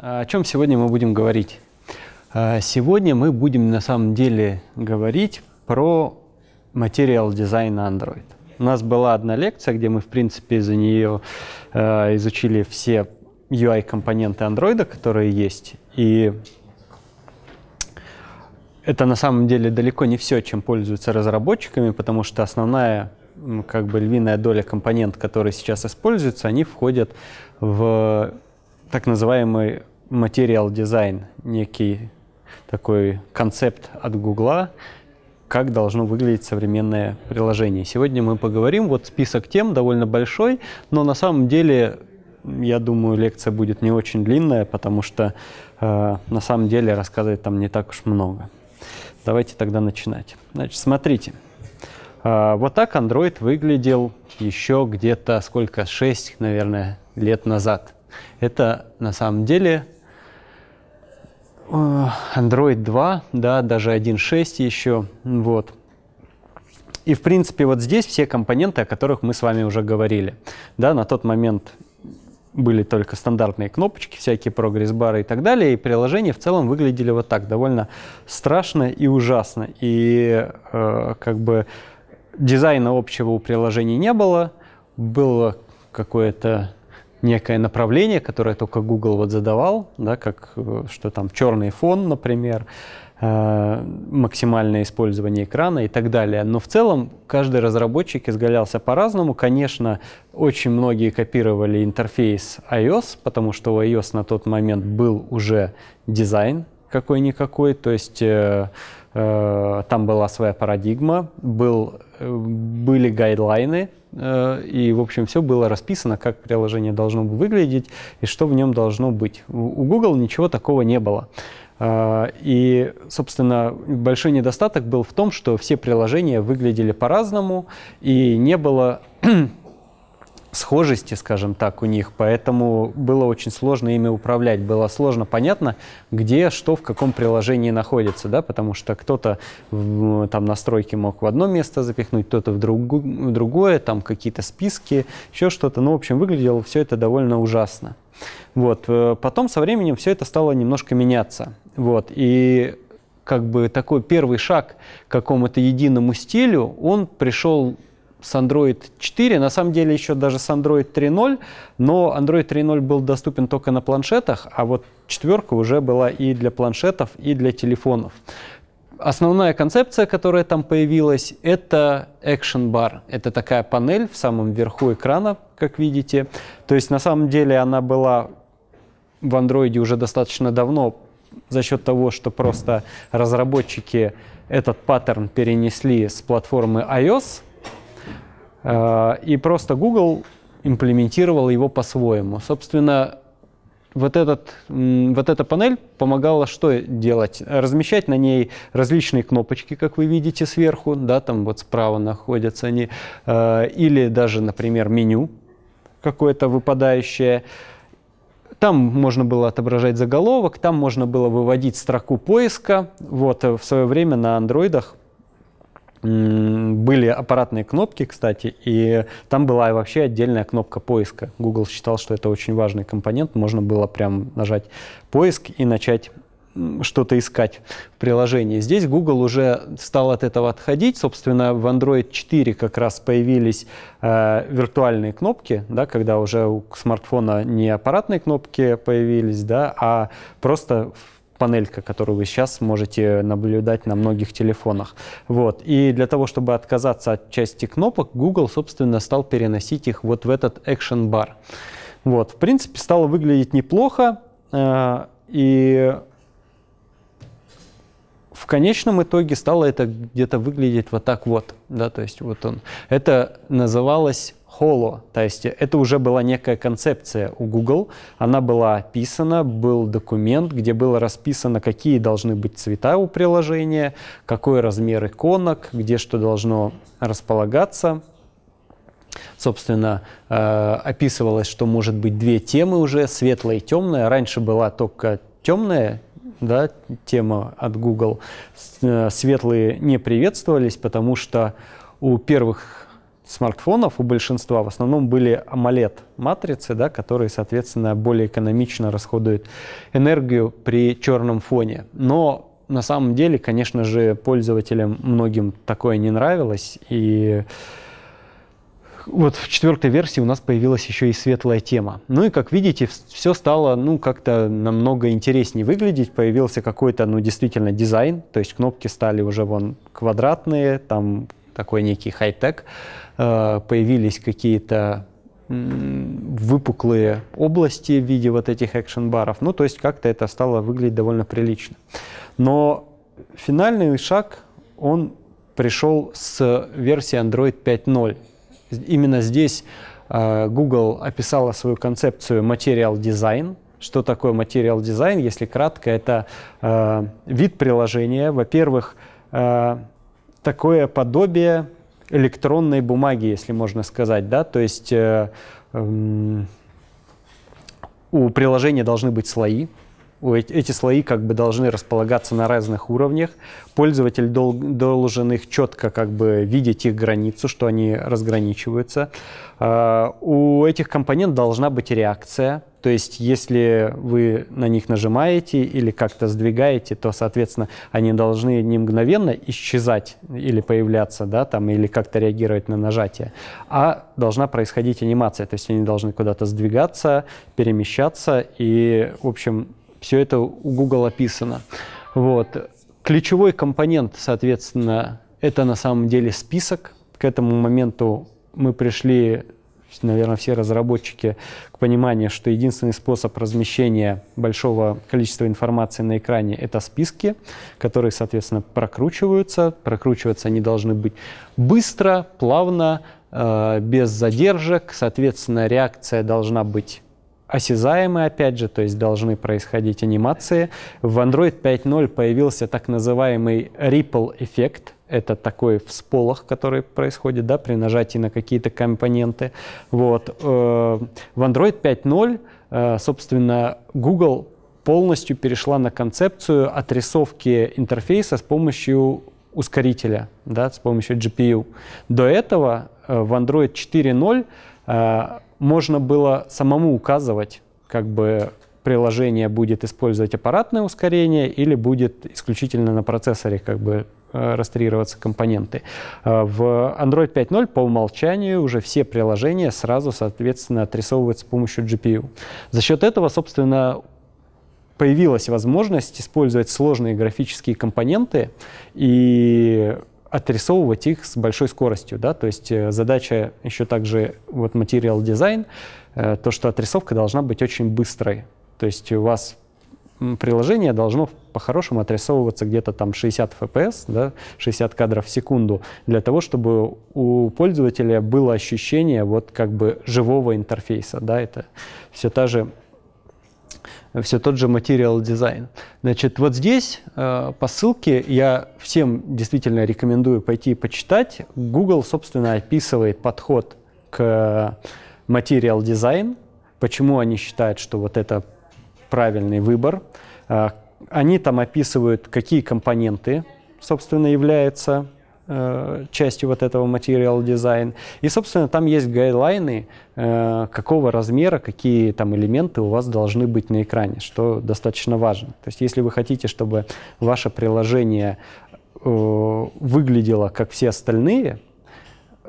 О чем сегодня мы будем говорить? Сегодня мы будем на самом деле говорить про материал дизайна Android. У нас была одна лекция, где мы, в принципе, за нее э, изучили все UI-компоненты Android, которые есть. И это на самом деле далеко не все, чем пользуются разработчиками, потому что основная как бы львиная доля компонент, которые сейчас используются, они входят в так называемый материал дизайн, некий такой концепт от Гугла, как должно выглядеть современное приложение. Сегодня мы поговорим, вот список тем довольно большой, но на самом деле, я думаю, лекция будет не очень длинная, потому что э, на самом деле рассказывать там не так уж много. Давайте тогда начинать. Значит, смотрите. Э, вот так Android выглядел еще где-то сколько, 6, наверное, лет назад – это на самом деле э, Android 2, да, даже 1.6 еще, вот. И, в принципе, вот здесь все компоненты, о которых мы с вами уже говорили. Да, на тот момент были только стандартные кнопочки, всякие прогресс-бары и так далее, и приложения в целом выглядели вот так, довольно страшно и ужасно. И э, как бы дизайна общего у приложений не было, было какое-то некое направление, которое только Google вот задавал, да, как э, что там черный фон, например, э, максимальное использование экрана и так далее. Но в целом каждый разработчик изгалялся по-разному. Конечно, очень многие копировали интерфейс iOS, потому что у iOS на тот момент был уже дизайн какой-никакой, то есть э, э, там была своя парадигма, был были гайдлайны, э, и, в общем, все было расписано, как приложение должно выглядеть и что в нем должно быть. У Google ничего такого не было. Э, и, собственно, большой недостаток был в том, что все приложения выглядели по-разному, и не было схожести, скажем так, у них, поэтому было очень сложно ими управлять. Было сложно понятно, где что в каком приложении находится, да, потому что кто-то там настройки мог в одно место запихнуть, кто-то в, другу, в другое, там какие-то списки, еще что-то. Ну, в общем, выглядело все это довольно ужасно. Вот. Э, потом со временем все это стало немножко меняться. Вот. И как бы такой первый шаг к какому-то единому стилю, он пришел с Android 4, на самом деле еще даже с Android 3.0, но Android 3.0 был доступен только на планшетах, а вот четверка уже была и для планшетов, и для телефонов. Основная концепция, которая там появилась, это Action Bar. Это такая панель в самом верху экрана, как видите. То есть на самом деле она была в Android уже достаточно давно за счет того, что просто разработчики этот паттерн перенесли с платформы iOS Э, и просто Google имплементировал его по-своему. Собственно, вот, этот, вот эта панель помогала что делать? Размещать на ней различные кнопочки, как вы видите сверху, да, там вот справа находятся они, э, или даже, например, меню какое-то выпадающее. Там можно было отображать заголовок, там можно было выводить строку поиска. Вот э, в свое время на андроидах были аппаратные кнопки, кстати, и там была вообще отдельная кнопка поиска. Google считал, что это очень важный компонент. Можно было прям нажать поиск и начать что-то искать в приложении. Здесь Google уже стал от этого отходить. Собственно, в Android 4 как раз появились э, виртуальные кнопки, да, когда уже у смартфона не аппаратные кнопки появились, да, а просто панелька, которую вы сейчас можете наблюдать на многих телефонах. Вот. И для того, чтобы отказаться от части кнопок, Google, собственно, стал переносить их вот в этот Action Bar. Вот. В принципе, стало выглядеть неплохо. Э, и в конечном итоге стало это где-то выглядеть вот так вот. Да, то есть вот он. Это называлось Холо, То есть это уже была некая концепция у Google. Она была описана, был документ, где было расписано, какие должны быть цвета у приложения, какой размер иконок, где что должно располагаться. Собственно, э, описывалось, что может быть две темы уже, светлая и темная. Раньше была только темная да, тема от Google. Э, светлые не приветствовались, потому что у первых смартфонов у большинства в основном были AMOLED-матрицы, да, которые, соответственно, более экономично расходуют энергию при черном фоне. Но на самом деле, конечно же, пользователям многим такое не нравилось. И вот в четвертой версии у нас появилась еще и светлая тема. Ну и, как видите, все стало, ну, как-то намного интереснее выглядеть. Появился какой-то, ну, действительно дизайн. То есть кнопки стали уже, вон, квадратные, там такой некий хай-тек. Э, появились какие-то выпуклые области в виде вот этих экшен-баров. Ну, то есть как-то это стало выглядеть довольно прилично. Но финальный шаг, он пришел с версии Android 5.0. Именно здесь э, Google описала свою концепцию Material Design. Что такое Material Design? Если кратко, это э, вид приложения. Во-первых, такое подобие электронной бумаги, если можно сказать, да, то есть э, э, у приложения должны быть слои, эти слои как бы должны располагаться на разных уровнях. Пользователь дол должен их четко как бы видеть их границу, что они разграничиваются. Э, у этих компонент должна быть реакция, то есть, если вы на них нажимаете или как-то сдвигаете, то, соответственно, они должны не мгновенно исчезать или появляться, да, там, или как-то реагировать на нажатие, а должна происходить анимация. То есть, они должны куда-то сдвигаться, перемещаться, и, в общем, все это у Google описано. Вот. Ключевой компонент, соответственно, это на самом деле список. К этому моменту мы пришли наверное, все разработчики к пониманию, что единственный способ размещения большого количества информации на экране — это списки, которые, соответственно, прокручиваются. Прокручиваться они должны быть быстро, плавно, э, без задержек. Соответственно, реакция должна быть осязаемые, опять же, то есть должны происходить анимации. В Android 5.0 появился так называемый ripple эффект – это такой всполох, который происходит да, при нажатии на какие-то компоненты. Вот. Э, в Android 5.0, э, собственно, Google полностью перешла на концепцию отрисовки интерфейса с помощью ускорителя, да, с помощью GPU. До этого э, в Android 4.0 можно было самому указывать, как бы приложение будет использовать аппаратное ускорение или будет исключительно на процессоре как бы Э, растрироваться компоненты. Э, в Android 5.0 по умолчанию уже все приложения сразу, соответственно, отрисовываются с помощью GPU. За счет этого, собственно, появилась возможность использовать сложные графические компоненты и отрисовывать их с большой скоростью. Да? То есть э, задача еще также вот Material Design то, что отрисовка должна быть очень быстрой. То есть у вас приложение должно по-хорошему отрисовываться где-то там 60 FPS, да, 60 кадров в секунду, для того, чтобы у пользователя было ощущение вот как бы живого интерфейса, да, это все та же все тот же материал дизайн. Значит, вот здесь э, по ссылке я всем действительно рекомендую пойти и почитать. Google, собственно, описывает подход к материал дизайн, почему они считают, что вот это правильный выбор, э, они там описывают, какие компоненты, собственно, являются э, частью вот этого материал дизайн. И, собственно, там есть гайдлайны, э, какого размера, какие там элементы у вас должны быть на экране, что достаточно важно. То есть, если вы хотите, чтобы ваше приложение э, выглядело как все остальные,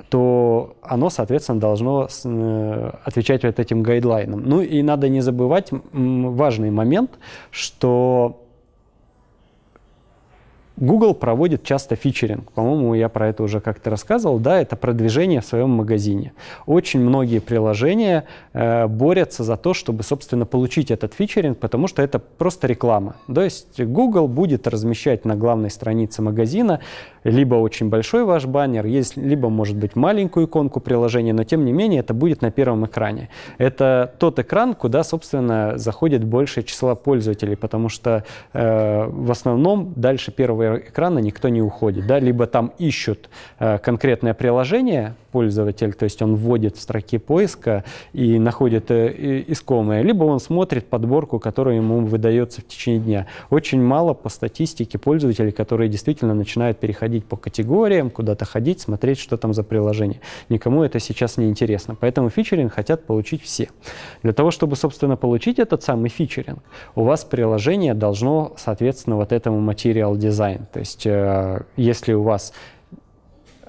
то оно, соответственно, должно э, отвечать вот этим гайдлайнам. Ну и надо не забывать важный момент, что Google проводит часто фичеринг. По-моему, я про это уже как-то рассказывал. Да, это продвижение в своем магазине. Очень многие приложения э, борются за то, чтобы, собственно, получить этот фичеринг, потому что это просто реклама. То есть Google будет размещать на главной странице магазина либо очень большой ваш баннер, есть, либо, может быть, маленькую иконку приложения, но, тем не менее, это будет на первом экране. Это тот экран, куда, собственно, заходит большее число пользователей, потому что э, в основном дальше первые экрана никто не уходит, да, либо там ищут э, конкретное приложение, пользователь, то есть он вводит в строки поиска и находит э, искомое, либо он смотрит подборку, которая ему выдается в течение дня. Очень мало по статистике пользователей, которые действительно начинают переходить по категориям, куда-то ходить, смотреть, что там за приложение. Никому это сейчас не интересно, поэтому фичеринг хотят получить все. Для того, чтобы, собственно, получить этот самый фичеринг, у вас приложение должно, соответственно, вот этому материал дизайн. То есть, э, если у вас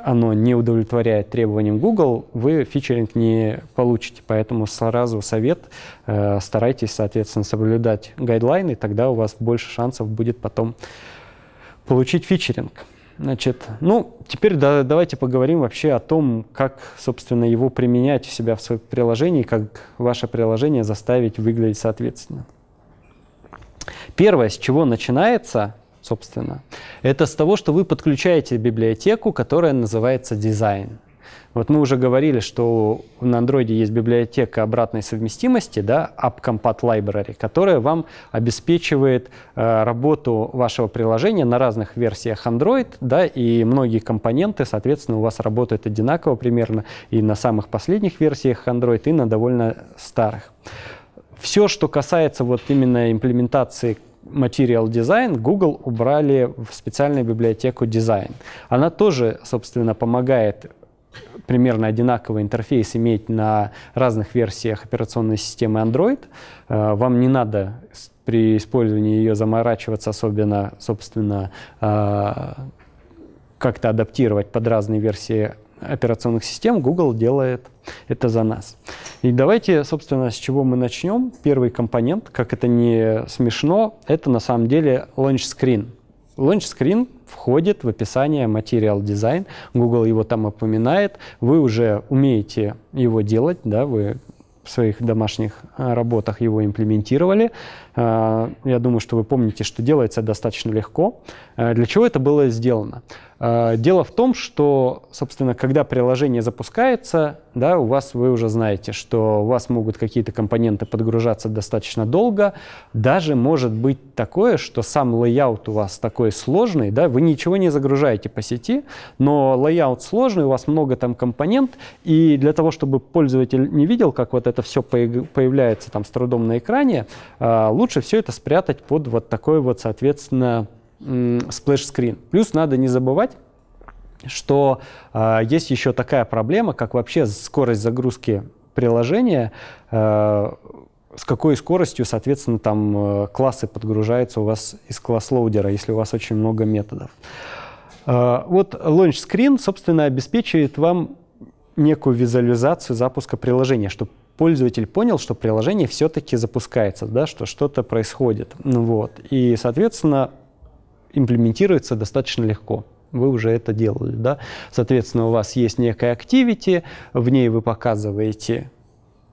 оно не удовлетворяет требованиям Google, вы фичеринг не получите. Поэтому сразу совет, э, старайтесь, соответственно, соблюдать гайдлайны, тогда у вас больше шансов будет потом получить фичеринг. Значит, ну, теперь да, давайте поговорим вообще о том, как, собственно, его применять у себя в своем приложении, как ваше приложение заставить выглядеть соответственно. Первое, с чего начинается собственно. Это с того, что вы подключаете библиотеку, которая называется дизайн. Вот мы уже говорили, что на Android есть библиотека обратной совместимости, да, AppCompat Library, которая вам обеспечивает э, работу вашего приложения на разных версиях Android, да, и многие компоненты, соответственно, у вас работают одинаково примерно и на самых последних версиях Android, и на довольно старых. Все, что касается вот именно имплементации Material Design Google убрали в специальную библиотеку Design. Она тоже, собственно, помогает примерно одинаковый интерфейс иметь на разных версиях операционной системы Android. Э, вам не надо при использовании ее заморачиваться особенно, собственно, э, как-то адаптировать под разные версии операционных систем Google делает это за нас. И давайте, собственно, с чего мы начнем. Первый компонент, как это не смешно, это на самом деле launch screen. Launch screen входит в описание Material Design. Google его там упоминает. Вы уже умеете его делать, да, вы в своих домашних э, работах его имплементировали. Э, я думаю, что вы помните, что делается достаточно легко. Э, для чего это было сделано? Э, дело в том, что, собственно, когда приложение запускается, да, у вас вы уже знаете, что у вас могут какие-то компоненты подгружаться достаточно долго. Даже может быть такое, что сам лейаут у вас такой сложный, да, вы ничего не загружаете по сети, но лейаут сложный, у вас много там компонент, и для того, чтобы пользователь не видел, как вот это все появляется там с трудом на экране, лучше все это спрятать под вот такой вот, соответственно, сплэш-скрин. Плюс надо не забывать, что э, есть еще такая проблема, как вообще скорость загрузки приложения, э, с какой скоростью, соответственно, там э, классы подгружаются у вас из класс-лоудера, если у вас очень много методов. Э, вот Launch Screen, собственно, обеспечивает вам некую визуализацию запуска приложения, чтобы пользователь понял, что приложение все-таки запускается, да, что что-то происходит. Вот. И, соответственно, имплементируется достаточно легко вы уже это делали, да. Соответственно, у вас есть некая activity, в ней вы показываете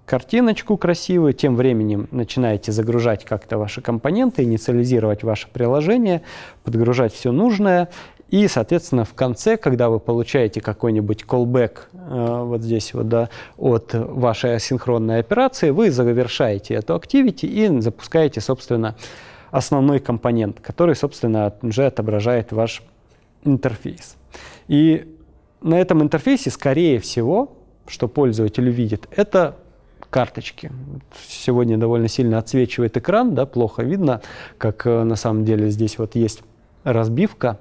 картиночку красивую, тем временем начинаете загружать как-то ваши компоненты, инициализировать ваше приложение, подгружать все нужное, и, соответственно, в конце, когда вы получаете какой-нибудь callback э, вот здесь вот, да, от вашей асинхронной операции, вы завершаете эту activity и запускаете, собственно, основной компонент, который, собственно, уже отображает ваш интерфейс. И на этом интерфейсе, скорее всего, что пользователь увидит, это карточки. Сегодня довольно сильно отсвечивает экран, да, плохо видно, как э, на самом деле здесь вот есть разбивка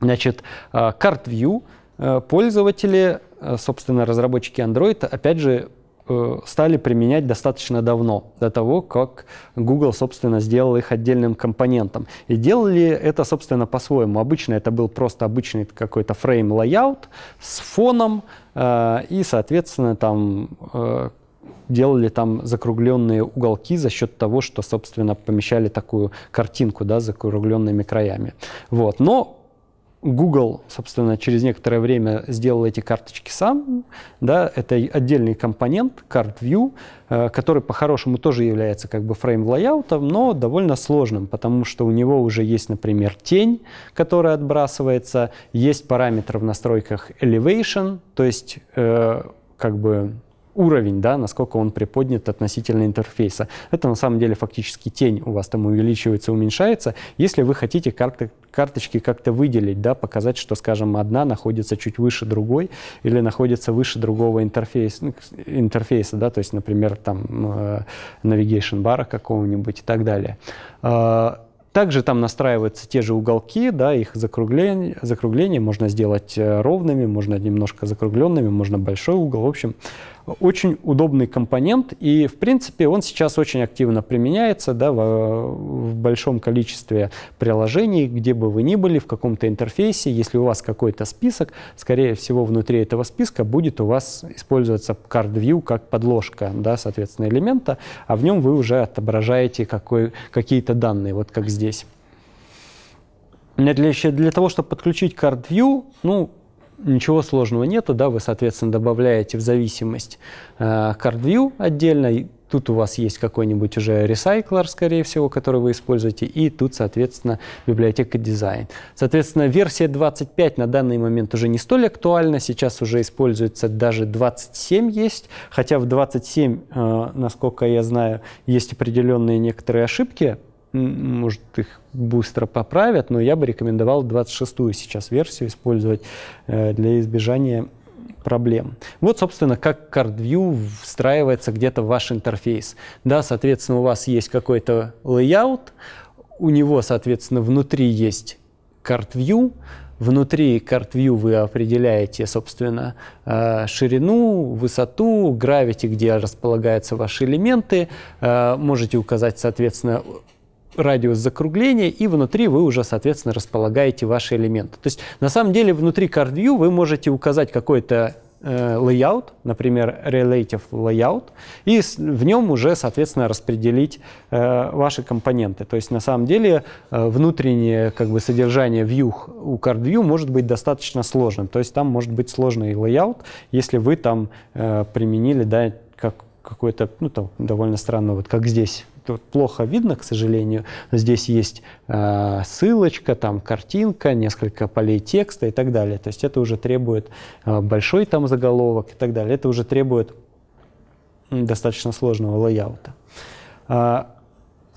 Значит, э, CardView э, пользователи, э, собственно, разработчики Android, опять же, стали применять достаточно давно, до того, как Google, собственно, сделал их отдельным компонентом. И делали это, собственно, по-своему. Обычно это был просто обычный какой-то фрейм лайаут с фоном, и, соответственно, там делали там закругленные уголки за счет того, что, собственно, помещали такую картинку да, с закругленными краями. Вот. Но Google, собственно, через некоторое время сделал эти карточки сам. Да, это отдельный компонент, CardView, э, который по-хорошему тоже является как бы фрейм-лайаутом, но довольно сложным, потому что у него уже есть, например, тень, которая отбрасывается, есть параметр в настройках elevation, то есть э, как бы уровень, да, насколько он приподнят относительно интерфейса. Это на самом деле фактически тень у вас там увеличивается, уменьшается. Если вы хотите карты, карточки как-то выделить, да, показать, что, скажем, одна находится чуть выше другой или находится выше другого интерфейса, ну, интерфейса да, то есть, например, там э, navigation бара какого-нибудь и так далее. Э, также там настраиваются те же уголки, да, их закругление, закругление можно сделать э, ровными, можно немножко закругленными, можно большой угол. В общем, очень удобный компонент, и, в принципе, он сейчас очень активно применяется да, в, в большом количестве приложений, где бы вы ни были, в каком-то интерфейсе. Если у вас какой-то список, скорее всего, внутри этого списка будет у вас использоваться CardView как подложка, да, соответственно, элемента, а в нем вы уже отображаете какие-то данные, вот как здесь. Для, для того, чтобы подключить CardView, ну, Ничего сложного нету, да, вы, соответственно, добавляете в зависимость э, CardView отдельно, тут у вас есть какой-нибудь уже ресайклер, скорее всего, который вы используете, и тут, соответственно, библиотека дизайн. Соответственно, версия 25 на данный момент уже не столь актуальна, сейчас уже используется даже 27 есть, хотя в 27, э, насколько я знаю, есть определенные некоторые ошибки, может, их быстро поправят, но я бы рекомендовал 26-ю сейчас версию использовать э, для избежания проблем. Вот, собственно, как CardView встраивается где-то в ваш интерфейс. Да, соответственно, у вас есть какой-то layout, у него, соответственно, внутри есть CardView, Внутри CartView вы определяете, собственно, э, ширину, высоту, гравити, где располагаются ваши элементы. Э, можете указать, соответственно, радиус закругления, и внутри вы уже, соответственно, располагаете ваши элементы. То есть, на самом деле, внутри CardView вы можете указать какой-то э, layout, например, relative layout, и в нем уже, соответственно, распределить э, ваши компоненты. То есть, на самом деле, э, внутреннее как бы, содержание view у CardView может быть достаточно сложным. То есть, там может быть сложный layout, если вы там применили да, как, какой-то, ну, там, довольно странно, вот как здесь плохо видно, к сожалению. Здесь есть э, ссылочка, там картинка, несколько полей текста и так далее. То есть это уже требует э, большой там заголовок и так далее. Это уже требует достаточно сложного лайаута. А,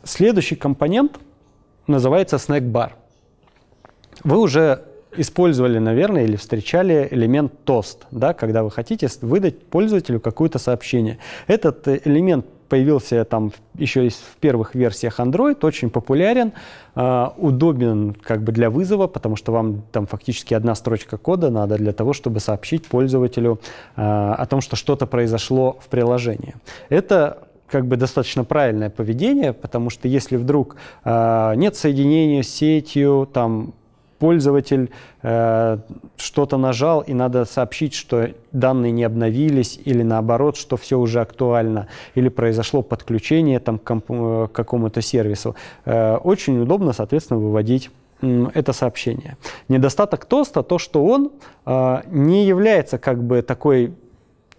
следующий компонент называется snack-бар. Вы уже использовали, наверное, или встречали элемент тост, да, когда вы хотите выдать пользователю какое-то сообщение. Этот э, элемент появился там еще в первых версиях Android, очень популярен, а, удобен как бы для вызова, потому что вам там фактически одна строчка кода надо для того, чтобы сообщить пользователю а, о том, что что-то произошло в приложении. Это как бы достаточно правильное поведение, потому что если вдруг э, нет соединения с сетью, там пользователь э, что-то нажал, и надо сообщить, что данные не обновились, или наоборот, что все уже актуально, или произошло подключение там, к, э, к какому-то сервису. Э, очень удобно, соответственно, выводить это сообщение. Недостаток тоста то, что он э, не является как бы такой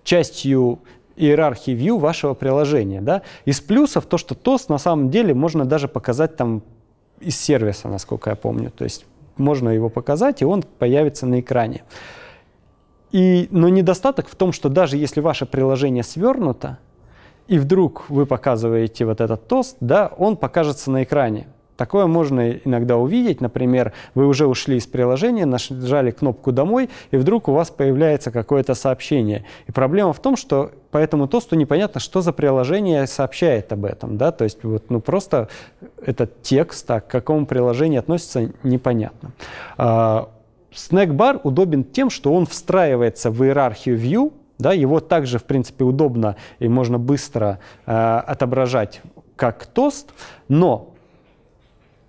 частью иерархии view вашего приложения. Да? Из плюсов то, что тост на самом деле можно даже показать там из сервиса, насколько я помню. То есть можно его показать, и он появится на экране. И, но недостаток в том, что даже если ваше приложение свернуто, и вдруг вы показываете вот этот тост, да, он покажется на экране. Такое можно иногда увидеть. Например, вы уже ушли из приложения, нажали кнопку «Домой», и вдруг у вас появляется какое-то сообщение. И проблема в том, что по этому тосту непонятно, что за приложение сообщает об этом. Да? То есть вот, ну, просто этот текст, а к какому приложению относится, непонятно. А, снэкбар удобен тем, что он встраивается в иерархию View, да, его также, в принципе, удобно и можно быстро э, отображать как тост, но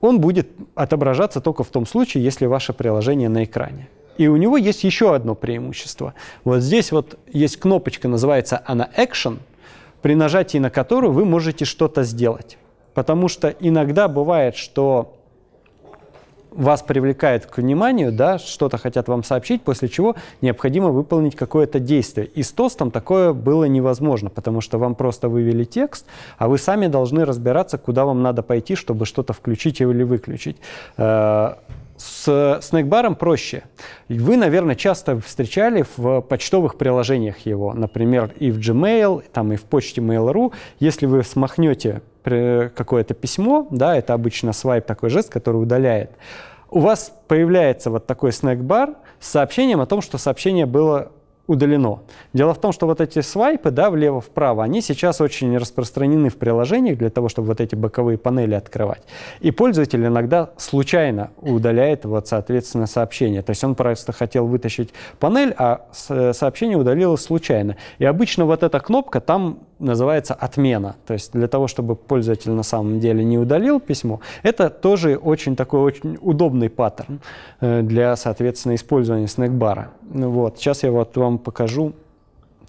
он будет отображаться только в том случае, если ваше приложение на экране. И у него есть еще одно преимущество. Вот здесь вот есть кнопочка, называется она Action, при нажатии на которую вы можете что-то сделать. Потому что иногда бывает, что вас привлекает к вниманию, да, что-то хотят вам сообщить, после чего необходимо выполнить какое-то действие. И с тостом такое было невозможно, потому что вам просто вывели текст, а вы сами должны разбираться, куда вам надо пойти, чтобы что-то включить или выключить. Э, с снэкбаром проще. Вы, наверное, часто встречали в почтовых приложениях его, например, и в Gmail, там и в почте Mail.ru. Если вы смахнете какое-то письмо, да, это обычно свайп, такой жест, который удаляет, у вас появляется вот такой снэкбар с сообщением о том, что сообщение было удалено. Дело в том, что вот эти свайпы, да, влево-вправо, они сейчас очень распространены в приложениях для того, чтобы вот эти боковые панели открывать. И пользователь иногда случайно удаляет вот, соответственно, сообщение. То есть он просто хотел вытащить панель, а сообщение удалилось случайно. И обычно вот эта кнопка там называется отмена. То есть для того, чтобы пользователь на самом деле не удалил письмо, это тоже очень такой очень удобный паттерн э, для, соответственно, использования снэкбара. Ну вот. Сейчас я вот вам покажу,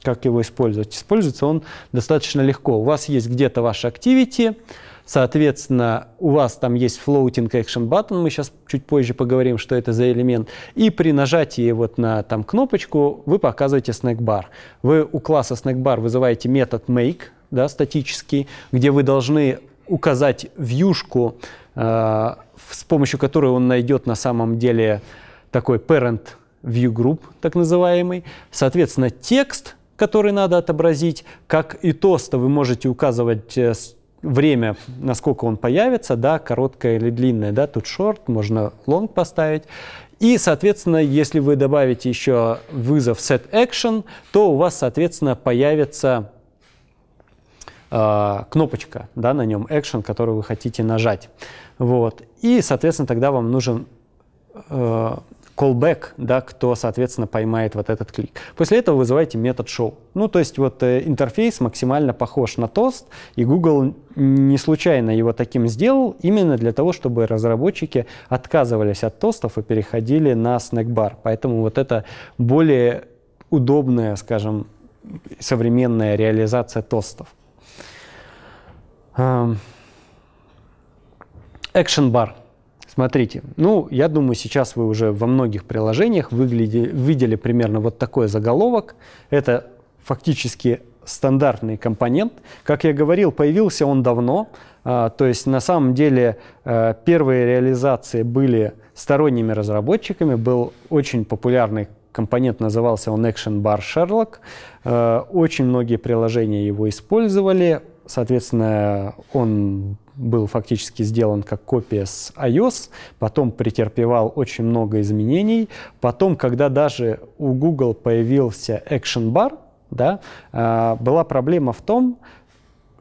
как его использовать. Используется он достаточно легко. У вас есть где-то ваш activity, Соответственно, у вас там есть floating action button, мы сейчас чуть позже поговорим, что это за элемент. И при нажатии вот на там кнопочку вы показываете snackbar. Вы у класса snackbar вызываете метод make, да, статический, где вы должны указать вьюшку, э, с помощью которой он найдет на самом деле такой parent view group, так называемый. Соответственно, текст, который надо отобразить, как и тоста вы можете указывать э, время, насколько он появится, да, короткое или длинное, да, тут шорт можно лонг поставить. И, соответственно, если вы добавите еще вызов set action, то у вас, соответственно, появится э, кнопочка, да, на нем action, которую вы хотите нажать. Вот. И, соответственно, тогда вам нужен э, callback, да, кто, соответственно, поймает вот этот клик. После этого вызываете метод show. Ну, то есть вот э, интерфейс максимально похож на тост, и Google не случайно его таким сделал, именно для того, чтобы разработчики отказывались от тостов и переходили на снэкбар. Поэтому вот это более удобная, скажем, современная реализация тостов. Эм, action Bar – Смотрите, ну, я думаю, сейчас вы уже во многих приложениях выгляди, видели примерно вот такой заголовок. Это фактически стандартный компонент. Как я говорил, появился он давно. А, то есть на самом деле а, первые реализации были сторонними разработчиками. Был очень популярный компонент, назывался он Action Bar Sherlock. А, очень многие приложения его использовали. Соответственно, он был фактически сделан как копия с iOS, потом претерпевал очень много изменений, потом, когда даже у Google появился Action Bar, да, а, была проблема в том,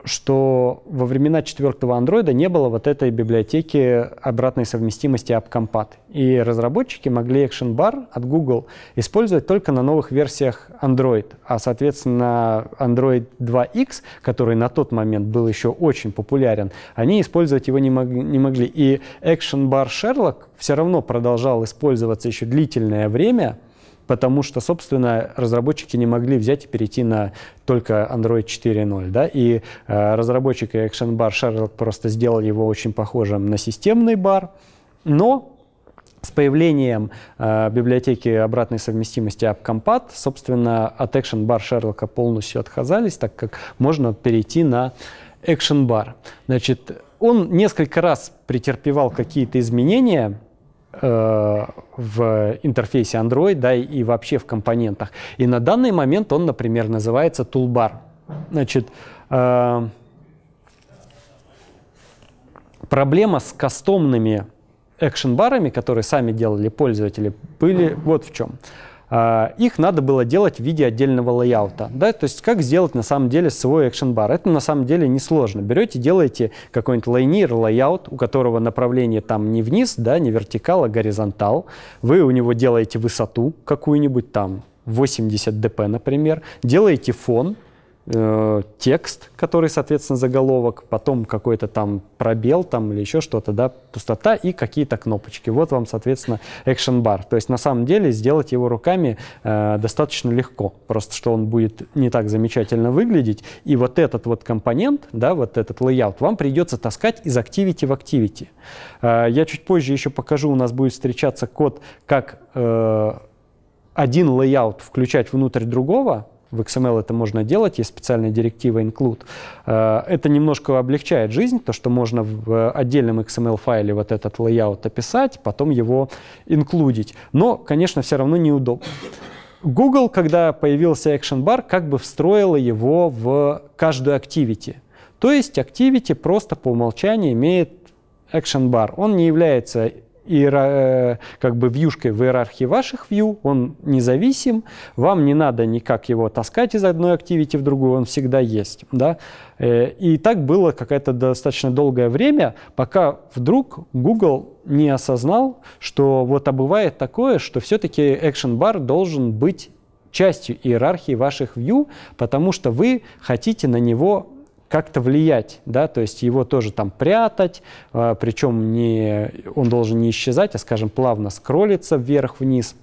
что во времена четвертого андроида не было вот этой библиотеки обратной совместимости AppCompat. И разработчики могли Action Bar от Google использовать только на новых версиях Android. А, соответственно, Android 2X, который на тот момент был еще очень популярен, они использовать его не, мог, не могли. И Action Bar Sherlock все равно продолжал использоваться еще длительное время — потому что, собственно, разработчики не могли взять и перейти на только Android 4.0, да, и э, разработчик Action Bar Sherlock просто сделал его очень похожим на системный бар, но с появлением э, библиотеки обратной совместимости AppCompat, собственно, от Action Bar Sherlock полностью отказались, так как можно перейти на Action Bar. Значит, он несколько раз претерпевал какие-то изменения, Э, в интерфейсе Android, да, и вообще в компонентах. И на данный момент он, например, называется Toolbar. Значит, э, проблема с кастомными экшен-барами, которые сами делали пользователи, были вот в чем. А, их надо было делать в виде отдельного лайаута. Да? То есть как сделать на самом деле свой экшен бар Это на самом деле несложно. Берете, делаете какой-нибудь лайнир, лайаут, у которого направление там не вниз, да, не вертикал, а горизонтал. Вы у него делаете высоту какую-нибудь там, 80 dp, например, делаете фон, Э, текст, который, соответственно, заголовок, потом какой-то там пробел там или еще что-то, да, пустота и какие-то кнопочки. Вот вам, соответственно, action bar. То есть на самом деле сделать его руками э, достаточно легко, просто что он будет не так замечательно выглядеть. И вот этот вот компонент, да, вот этот layout вам придется таскать из Activity в Activity. Э, я чуть позже еще покажу, у нас будет встречаться код как э, один layout включать внутрь другого, в XML это можно делать, есть специальная директива include. Э, это немножко облегчает жизнь, то, что можно в э, отдельном XML-файле вот этот layout описать, потом его инклюдить. Но, конечно, все равно неудобно. Google, когда появился Action Bar, как бы встроила его в каждую Activity. То есть Activity просто по умолчанию имеет Action Bar. Он не является иера, э, как бы вьюшкой в иерархии ваших вью, он независим, вам не надо никак его таскать из одной активити в другую, он всегда есть. Да? Э, и так было какое-то достаточно долгое время, пока вдруг Google не осознал, что вот а бывает такое, что все-таки Action Bar должен быть частью иерархии ваших view, потому что вы хотите на него как-то влиять, да, то есть его тоже там прятать, э, причем не, он должен не исчезать, а, скажем, плавно скролиться вверх-вниз.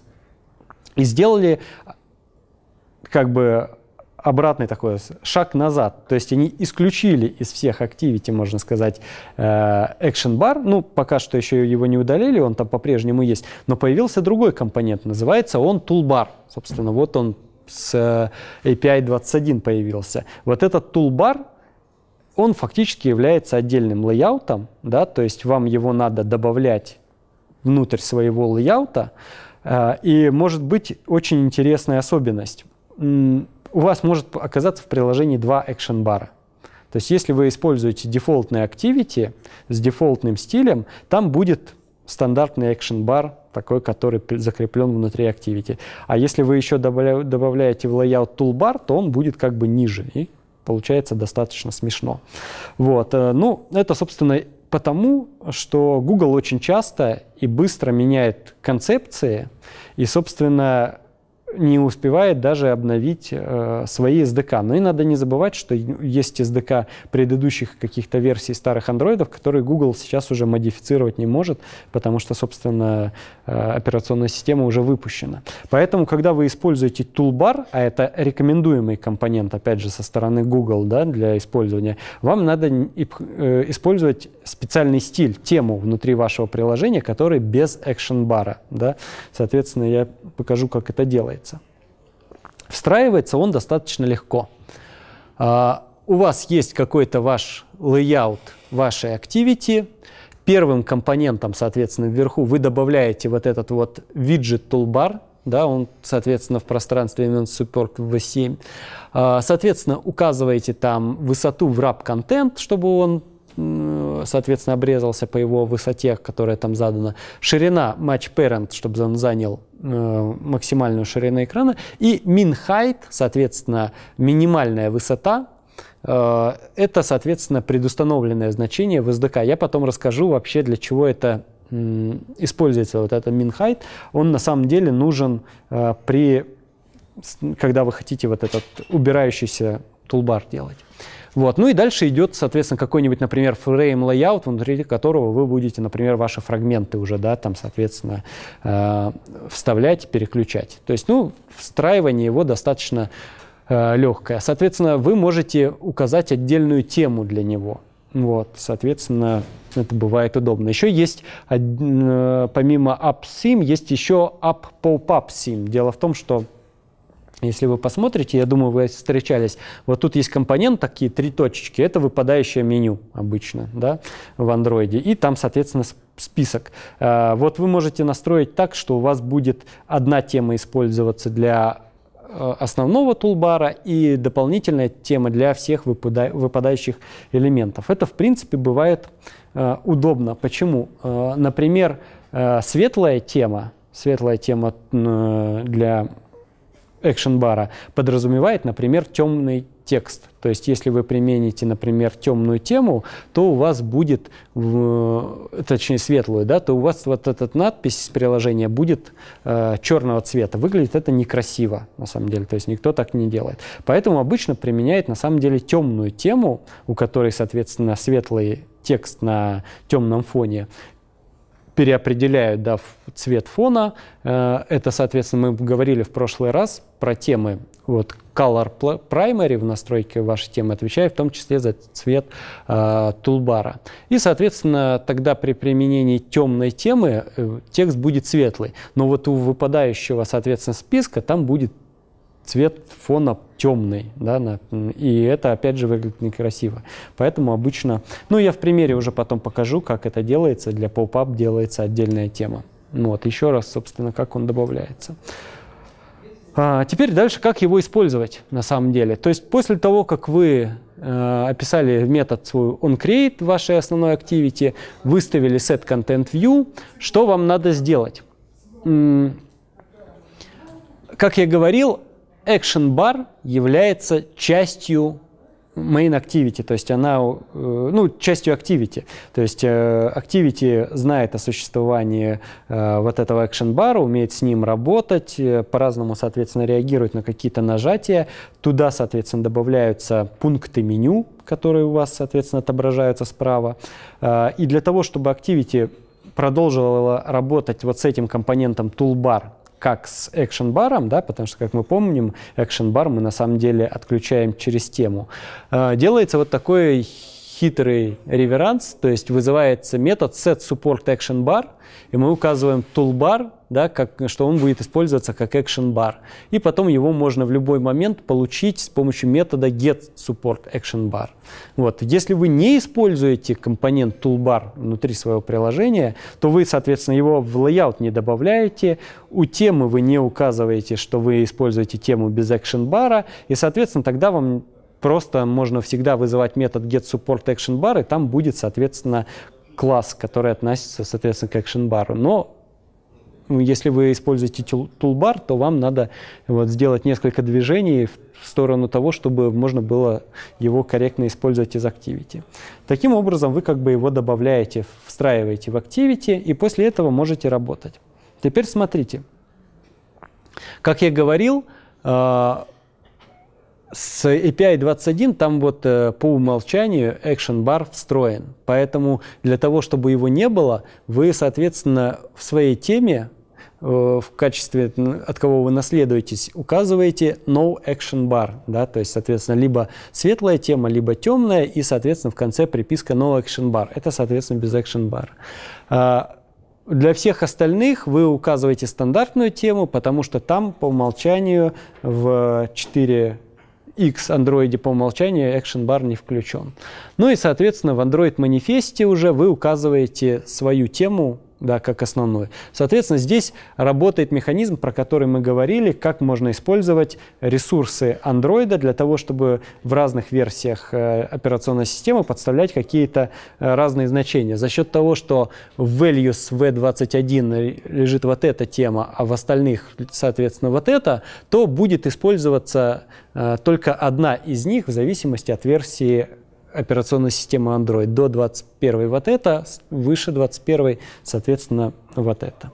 И сделали как бы обратный такой шаг назад. То есть они исключили из всех активити, можно сказать, Action э, Bar. Ну, пока что еще его не удалили, он там по-прежнему есть. Но появился другой компонент, называется он Toolbar. Собственно, вот он с э, API 21 появился. Вот этот Toolbar — он фактически является отдельным лейаутом, да, то есть вам его надо добавлять внутрь своего лейаута. Э, и может быть очень интересная особенность. У вас может оказаться в приложении два экшен-бара. То есть если вы используете дефолтный Activity с дефолтным стилем, там будет стандартный экшен-бар, такой, который закреплен внутри Activity. А если вы еще добавляете в layout toolbar, то он будет как бы ниже. И получается достаточно смешно. Вот. Э, ну, это, собственно, потому, что Google очень часто и быстро меняет концепции, и, собственно, не успевает даже обновить э, свои SDK. Но и надо не забывать, что есть SDK предыдущих каких-то версий старых андроидов, которые Google сейчас уже модифицировать не может, потому что, собственно, э, операционная система уже выпущена. Поэтому, когда вы используете Toolbar, а это рекомендуемый компонент, опять же, со стороны Google да, для использования, вам надо э, использовать специальный стиль, тему внутри вашего приложения, который без Action Bar, Да? Соответственно, я покажу, как это делается встраивается. Встраивается он достаточно легко. А, у вас есть какой-то ваш layout вашей activity. Первым компонентом, соответственно, вверху вы добавляете вот этот вот виджет toolbar, да, он, соответственно, в пространстве имен support v7. А, соответственно, указываете там высоту в wrap контент, чтобы он соответственно, обрезался по его высоте, которая там задана. Ширина Match Parent, чтобы он занял э, максимальную ширину экрана. И Min Height, соответственно, минимальная высота, э, это, соответственно, предустановленное значение в SDK. Я потом расскажу вообще, для чего это используется, вот это min height. Он на самом деле нужен э, при, когда вы хотите вот этот убирающийся тулбар делать. Вот. Ну и дальше идет, соответственно, какой-нибудь, например, фрейм layout, внутри которого вы будете, например, ваши фрагменты уже, да, там, соответственно, э, вставлять, переключать. То есть, ну, встраивание его достаточно э, легкое. Соответственно, вы можете указать отдельную тему для него. Вот, соответственно, это бывает удобно. Еще есть, э, помимо AppSim, есть еще App pop Sim. Дело в том, что если вы посмотрите, я думаю, вы встречались. Вот тут есть компонент, такие три точечки. Это выпадающее меню обычно да, в андроиде. И там, соответственно, список. А, вот вы можете настроить так, что у вас будет одна тема использоваться для э, основного тулбара и дополнительная тема для всех выпадающих элементов. Это, в принципе, бывает э, удобно. Почему? Э, например, светлая тема, светлая тема для экшен-бара подразумевает, например, темный текст. То есть, если вы примените, например, темную тему, то у вас будет, э, точнее, светлую, да, то у вас вот этот надпись с приложения будет э, черного цвета. Выглядит это некрасиво, на самом деле, то есть никто так не делает. Поэтому обычно применяет, на самом деле, темную тему, у которой, соответственно, светлый текст на темном фоне, переопределяют да, цвет фона. Э, это, соответственно, мы говорили в прошлый раз про темы. Вот Color Primary в настройке вашей темы отвечает в том числе за цвет э, тулбара. И, соответственно, тогда при применении темной темы э, текст будет светлый. Но вот у выпадающего, соответственно, списка там будет цвет фона темный, да, и это, опять же, выглядит некрасиво. Поэтому обычно, ну, я в примере уже потом покажу, как это делается, для поп-ап делается отдельная тема. Ну, вот, еще раз, собственно, как он добавляется. А, теперь дальше, как его использовать на самом деле. То есть после того, как вы э, описали метод свой onCreate, вашей основной activity, выставили set content view, что вам надо сделать? Как я говорил, Action Bar является частью main activity, то есть она, э, ну, частью activity. То есть э, activity знает о существовании э, вот этого action Bar, умеет с ним работать, по-разному, соответственно, реагирует на какие-то нажатия. Туда, соответственно, добавляются пункты меню, которые у вас, соответственно, отображаются справа. И для того, чтобы activity продолжила работать вот с этим компонентом toolbar, как с экшен-баром, да, потому что, как мы помним, экшен-бар мы на самом деле отключаем через тему. Э, делается вот такой хитрый реверанс, то есть вызывается метод set support action bar, и мы указываем toolbar да, как, что он будет использоваться как action bar. И потом его можно в любой момент получить с помощью метода get support action bar. Вот. Если вы не используете компонент toolbar внутри своего приложения, то вы, соответственно, его в layout не добавляете, у темы вы не указываете, что вы используете тему без action бара, и, соответственно, тогда вам просто можно всегда вызывать метод get support action bar, и там будет, соответственно, класс, который относится, соответственно, к action бару. Но ну, если вы используете тулбар, то вам надо вот, сделать несколько движений в сторону того, чтобы можно было его корректно использовать из Activity. Таким образом, вы как бы его добавляете, встраиваете в Activity, и после этого можете работать. Теперь смотрите. Как я говорил, а, с API 21 там вот э, по умолчанию Action Bar встроен. Поэтому для того, чтобы его не было, вы, соответственно, в своей теме Э, в качестве, от кого вы наследуетесь, указываете no action bar, да, то есть, соответственно, либо светлая тема, либо темная, и, соответственно, в конце приписка no action bar. Это, соответственно, без action bar. А, для всех остальных вы указываете стандартную тему, потому что там по умолчанию в 4 X андроиде по умолчанию Action Bar не включен. Ну и, соответственно, в Android манифесте уже вы указываете свою тему, да, как основной. Соответственно, здесь работает механизм, про который мы говорили, как можно использовать ресурсы Android для того, чтобы в разных версиях э, операционной системы подставлять какие-то э, разные значения. За счет того, что в values v21 лежит вот эта тема, а в остальных, соответственно, вот это, то будет использоваться э, только одна из них в зависимости от версии операционной системы Android. До 21 вот это, выше 21, соответственно, вот это.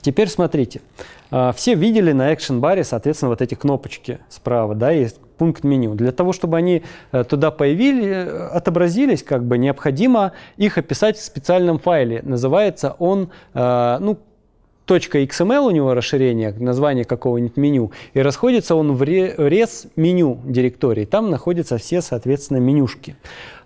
Теперь смотрите, а, все видели на Action баре, соответственно, вот эти кнопочки справа, да, есть пункт меню. Для того, чтобы они э, туда появились, э, отобразились, как бы необходимо их описать в специальном файле. Называется он, э, ну, .xml у него расширение, название какого-нибудь меню, и расходится он в рез меню директории. Там находятся все, соответственно, менюшки.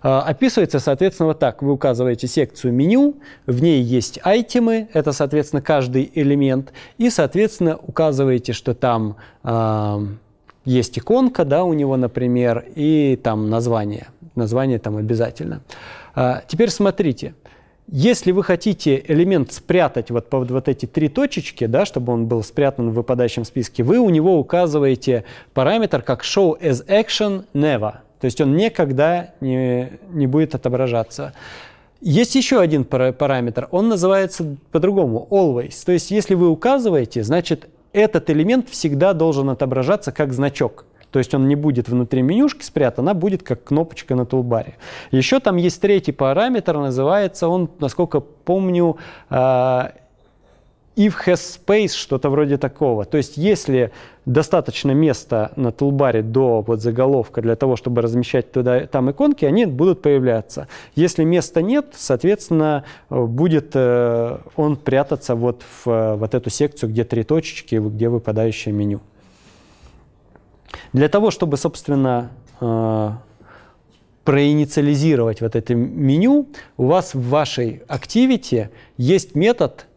А, описывается, соответственно, вот так. Вы указываете секцию меню, в ней есть айтемы, это, соответственно, каждый элемент, и, соответственно, указываете, что там э, есть иконка, да, у него, например, и там название. Название там обязательно. А, теперь смотрите. Смотрите. Если вы хотите элемент спрятать вот под вот эти три точечки, да, чтобы он был спрятан в выпадающем списке, вы у него указываете параметр как show as action never. То есть он никогда не, не будет отображаться. Есть еще один параметр, он называется по-другому always. То есть если вы указываете, значит этот элемент всегда должен отображаться как значок. То есть он не будет внутри менюшки спрятан, она будет как кнопочка на тулбаре. Еще там есть третий параметр, называется он, насколько помню, э, if has space, что-то вроде такого. То есть если достаточно места на тулбаре до вот заголовка для того, чтобы размещать туда, там иконки, они будут появляться. Если места нет, соответственно, будет э, он прятаться вот в э, вот эту секцию, где три точечки, где выпадающее меню. Для того, чтобы, собственно, э, проинициализировать вот это меню, у вас в вашей Activity есть метод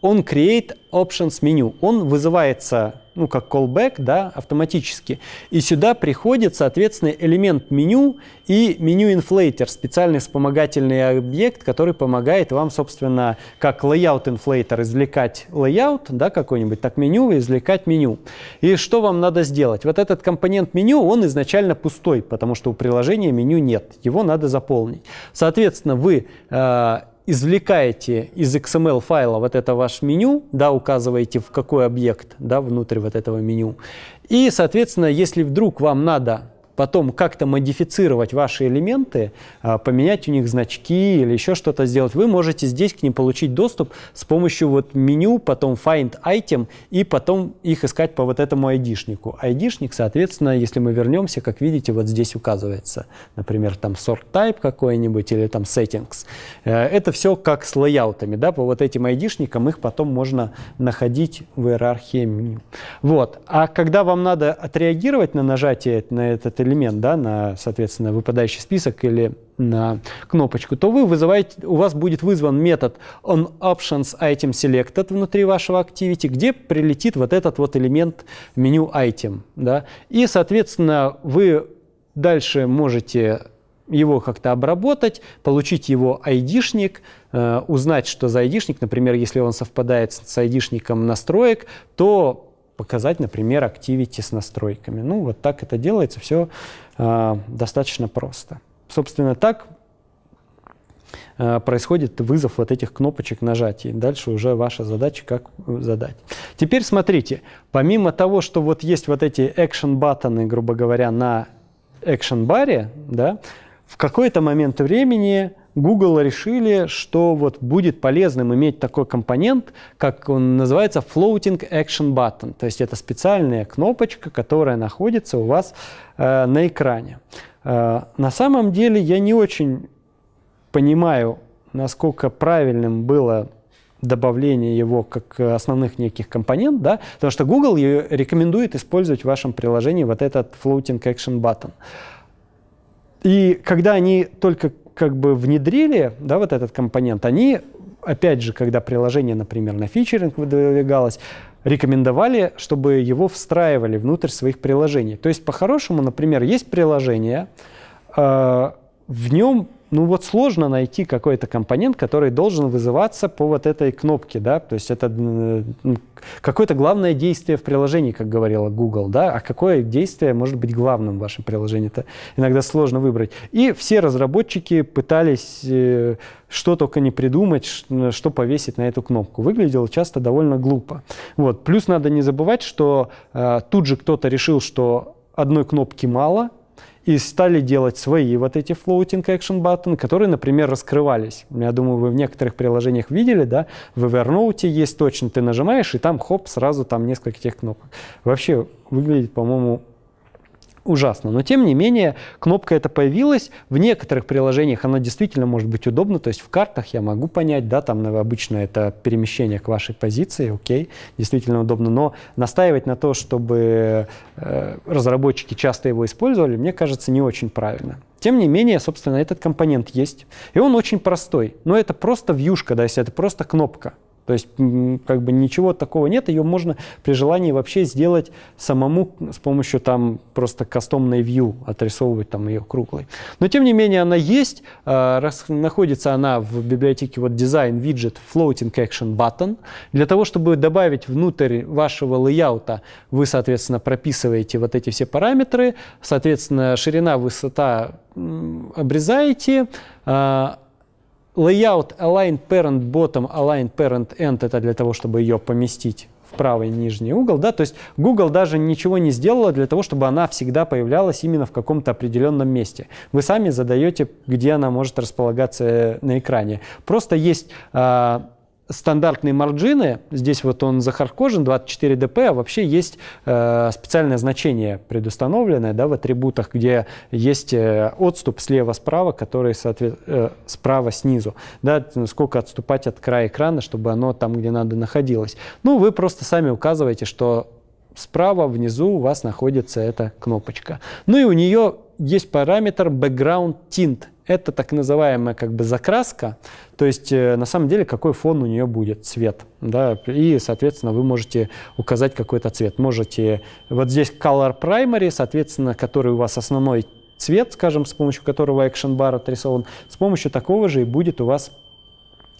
он create options меню. Он вызывается, ну, как callback, да, автоматически. И сюда приходит, соответственно, элемент меню и меню inflator, специальный вспомогательный объект, который помогает вам, собственно, как layout inflator извлекать layout, да, какой-нибудь, так меню извлекать меню. И что вам надо сделать? Вот этот компонент меню, он изначально пустой, потому что у приложения меню нет. Его надо заполнить. Соответственно, вы э, извлекаете из XML файла вот это ваш меню, да, указываете в какой объект, да, внутрь вот этого меню. И, соответственно, если вдруг вам надо потом как-то модифицировать ваши элементы, а, поменять у них значки или еще что-то сделать, вы можете здесь к ним получить доступ с помощью вот меню, потом Find Item и потом их искать по вот этому айдишнику. Айдишник, соответственно, если мы вернемся, как видите, вот здесь указывается, например, там Sort Type какой-нибудь или там Settings. Э, это все как с лейаутами, да, по вот этим айдишникам их потом можно находить в иерархии меню. Вот. А когда вам надо отреагировать на нажатие на этот элемент, элемент, да, на, соответственно, выпадающий список или на кнопочку, то вы вызываете, у вас будет вызван метод onOptionsItemSelected внутри вашего Activity, где прилетит вот этот вот элемент меню Item. Да? И, соответственно, вы дальше можете его как-то обработать, получить его айдишник, э, узнать, что за айдишник. Например, если он совпадает с айдишником настроек, то показать, например, Activity с настройками. Ну, вот так это делается, все э, а, достаточно просто. Собственно, так э, происходит вызов вот этих кнопочек нажатий. Дальше уже ваша задача, как э, задать. Теперь смотрите, помимо того, что вот есть вот эти action-баттоны, грубо говоря, на action-баре, да, в какой-то момент времени Google решили, что вот будет полезным иметь такой компонент, как он называется Floating Action Button. То есть это специальная кнопочка, которая находится у вас э, на экране. Э, на самом деле я не очень понимаю, насколько правильным было добавление его как основных неких компонент, да, потому что Google рекомендует использовать в вашем приложении вот этот floating action button. И когда они только как бы внедрили да, вот этот компонент, они, опять же, когда приложение, например, на фичеринг выдвигалось, рекомендовали, чтобы его встраивали внутрь своих приложений. То есть, по-хорошему, например, есть приложение, э, в нем ну вот сложно найти какой-то компонент, который должен вызываться по вот этой кнопке, да, то есть это э, какое-то главное действие в приложении, как говорила Google, да, а какое действие может быть главным в вашем приложении, это иногда сложно выбрать. И все разработчики пытались э, что только не придумать, что повесить на эту кнопку. Выглядело часто довольно глупо. Вот. Плюс надо не забывать, что э, тут же кто-то решил, что одной кнопки мало, и стали делать свои вот эти floating action button, которые, например, раскрывались. Я думаю, вы в некоторых приложениях видели, да, в Evernote есть точно, ты нажимаешь, и там хоп, сразу там несколько тех кнопок. Вообще выглядит, по-моему, ужасно. Но тем не менее, кнопка эта появилась. В некоторых приложениях она действительно может быть удобна. То есть в картах я могу понять, да, там ну, обычно это перемещение к вашей позиции, окей, действительно удобно. Но настаивать на то, чтобы э, разработчики часто его использовали, мне кажется, не очень правильно. Тем не менее, собственно, этот компонент есть. И он очень простой. Но это просто вьюшка, да, если это просто кнопка. То есть как бы ничего такого нет, ее можно при желании вообще сделать самому с помощью там просто кастомной view, отрисовывать там ее круглой. Но тем не менее она есть, а, раз, находится она в библиотеке вот дизайн виджет floating action button. Для того, чтобы добавить внутрь вашего лейаута, вы, соответственно, прописываете вот эти все параметры, соответственно, ширина, высота обрезаете, а, Layout Align Parent Bottom, Align Parent End — это для того, чтобы ее поместить в правый нижний угол, да, то есть Google даже ничего не сделала для того, чтобы она всегда появлялась именно в каком-то определенном месте. Вы сами задаете, где она может располагаться э, на экране. Просто есть а, стандартные марджины, здесь вот он захаркожен, 24 дп, а вообще есть э, специальное значение предустановленное да, в атрибутах, где есть э, отступ слева-справа, который соответ... э, справа снизу, да, ну, сколько отступать от края экрана, чтобы оно там, где надо, находилось. Ну, вы просто сами указываете, что справа внизу у вас находится эта кнопочка. Ну и у нее есть параметр background tint – это так называемая как бы закраска, то есть э, на самом деле какой фон у нее будет, цвет. Да? И, соответственно, вы можете указать какой-то цвет. Можете вот здесь color primary, соответственно, который у вас основной цвет, скажем, с помощью которого action bar отрисован, с помощью такого же и будет у вас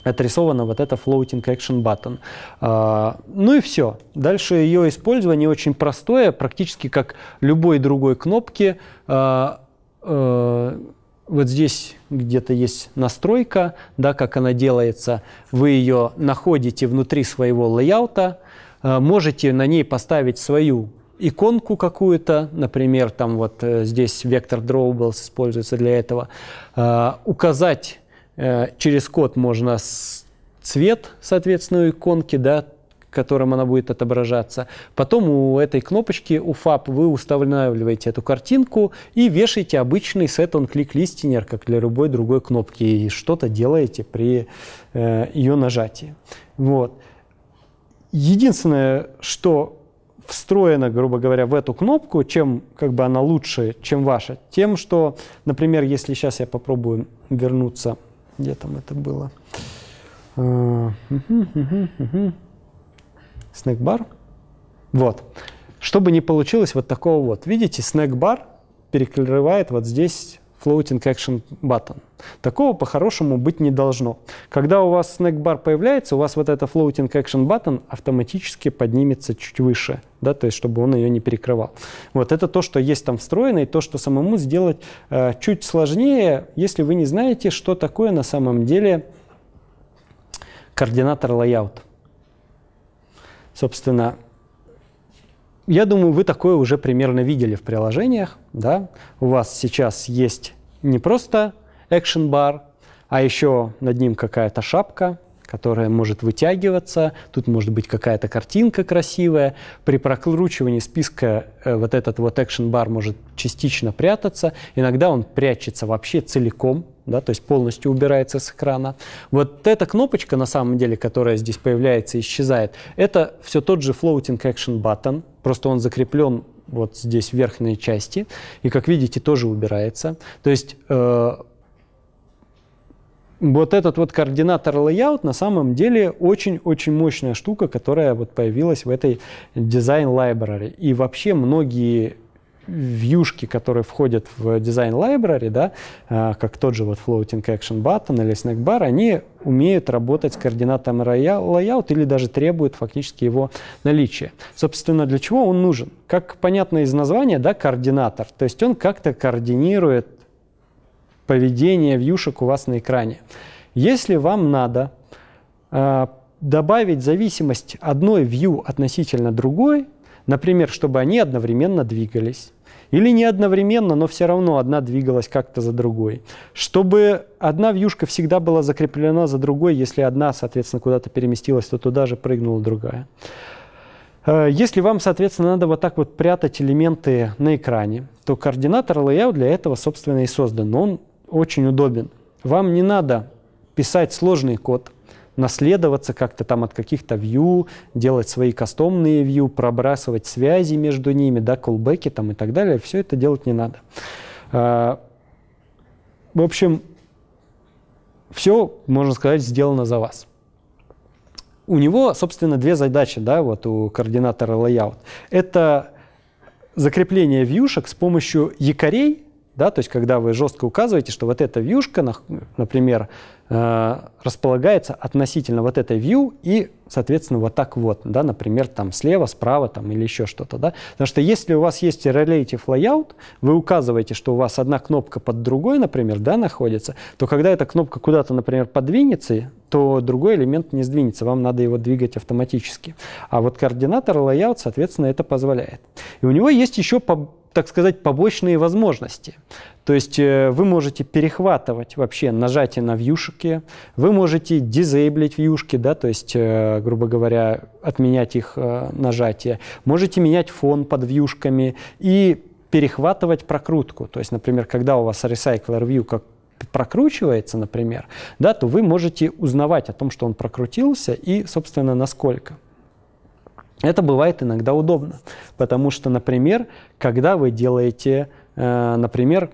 отрисована вот эта floating action button. А, ну и все. Дальше ее использование очень простое, практически как любой другой кнопки. А, а, вот здесь где-то есть настройка, да, как она делается. Вы ее находите внутри своего лайаута, э, можете на ней поставить свою иконку какую-то, например, там вот э, здесь вектор drawables используется для этого, э, указать через код можно цвет, соответственно, иконки, да, котором она будет отображаться. Потом у этой кнопочки, у FAP вы устанавливаете эту картинку и вешаете обычный set on click listener, как для любой другой кнопки, и что-то делаете при э, ее нажатии. Вот. Единственное, что встроено, грубо говоря, в эту кнопку, чем как бы она лучше, чем ваша, тем, что, например, если сейчас я попробую вернуться, где там это было, а, Снэк-бар. Вот. Чтобы не получилось вот такого вот. Видите, снэк-бар перекрывает вот здесь floating action button. Такого по-хорошему быть не должно. Когда у вас снэк-бар появляется, у вас вот это floating action button автоматически поднимется чуть выше, да, то есть чтобы он ее не перекрывал. Вот это то, что есть там встроено, и то, что самому сделать э, чуть сложнее, если вы не знаете, что такое на самом деле координатор layout. Собственно, я думаю, вы такое уже примерно видели в приложениях. Да? У вас сейчас есть не просто action бар, а еще над ним какая-то шапка, которая может вытягиваться, тут может быть какая-то картинка красивая. При прокручивании списка э, вот этот вот action bar может частично прятаться, иногда он прячется вообще целиком, да, то есть полностью убирается с экрана. Вот эта кнопочка, на самом деле, которая здесь появляется и исчезает, это все тот же floating action button, просто он закреплен вот здесь в верхней части, и, как видите, тоже убирается. То есть э вот этот вот координатор layout на самом деле очень-очень мощная штука, которая вот появилась в этой дизайн library. И вообще многие вьюшки, которые входят в дизайн library, да, а, как тот же вот floating action button или snack bar, они умеют работать с координатором layout или даже требуют фактически его наличия. Собственно, для чего он нужен? Как понятно из названия, да, координатор, то есть он как-то координирует поведение вьюшек у вас на экране. Если вам надо э, добавить зависимость одной вью относительно другой, например, чтобы они одновременно двигались, или не одновременно, но все равно одна двигалась как-то за другой. Чтобы одна вьюшка всегда была закреплена за другой, если одна, соответственно, куда-то переместилась, то туда же прыгнула другая. Э, если вам, соответственно, надо вот так вот прятать элементы на экране, то координатор layout для этого, собственно, и создан. Он очень удобен. Вам не надо писать сложный код, наследоваться как-то там от каких-то view делать свои кастомные view пробрасывать связи между ними, да, колбеки там и так далее. Все это делать не надо. А, в общем, все, можно сказать, сделано за вас. У него, собственно, две задачи, да, вот у координатора layout. Это закрепление вьюшек с помощью якорей, да, то есть когда вы жестко указываете, что вот эта вьюшка, например, э, располагается относительно вот этой view и, соответственно, вот так вот, да, например, там слева, справа там или еще что-то, да. Потому что если у вас есть relative layout, вы указываете, что у вас одна кнопка под другой, например, да, находится, то когда эта кнопка куда-то, например, подвинется, то другой элемент не сдвинется, вам надо его двигать автоматически. А вот координатор layout, соответственно, это позволяет. И у него есть еще так сказать, побочные возможности. То есть э, вы можете перехватывать вообще нажатие на вьюшки, вы можете дизейблить вьюшки, да, то есть, э, грубо говоря, отменять их э, нажатие, можете менять фон под вьюшками и перехватывать прокрутку. То есть, например, когда у вас Recycler View как прокручивается, например, да, то вы можете узнавать о том, что он прокрутился и, собственно, насколько. Это бывает иногда удобно, потому что, например, когда вы делаете, э, например,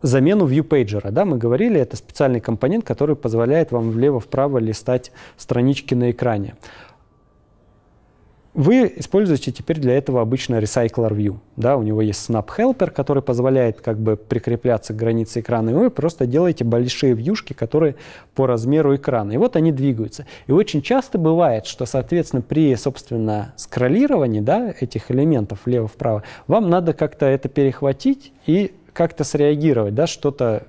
замену ViewPager. Да, мы говорили, это специальный компонент, который позволяет вам влево-вправо листать странички на экране. Вы используете теперь для этого обычно Recycler View. Да, у него есть Snap Helper, который позволяет как бы прикрепляться к границе экрана, и вы просто делаете большие вьюшки, которые по размеру экрана. И вот они двигаются. И очень часто бывает, что, соответственно, при, собственно, скроллировании да, этих элементов влево-вправо, вам надо как-то это перехватить и как-то среагировать, да, что-то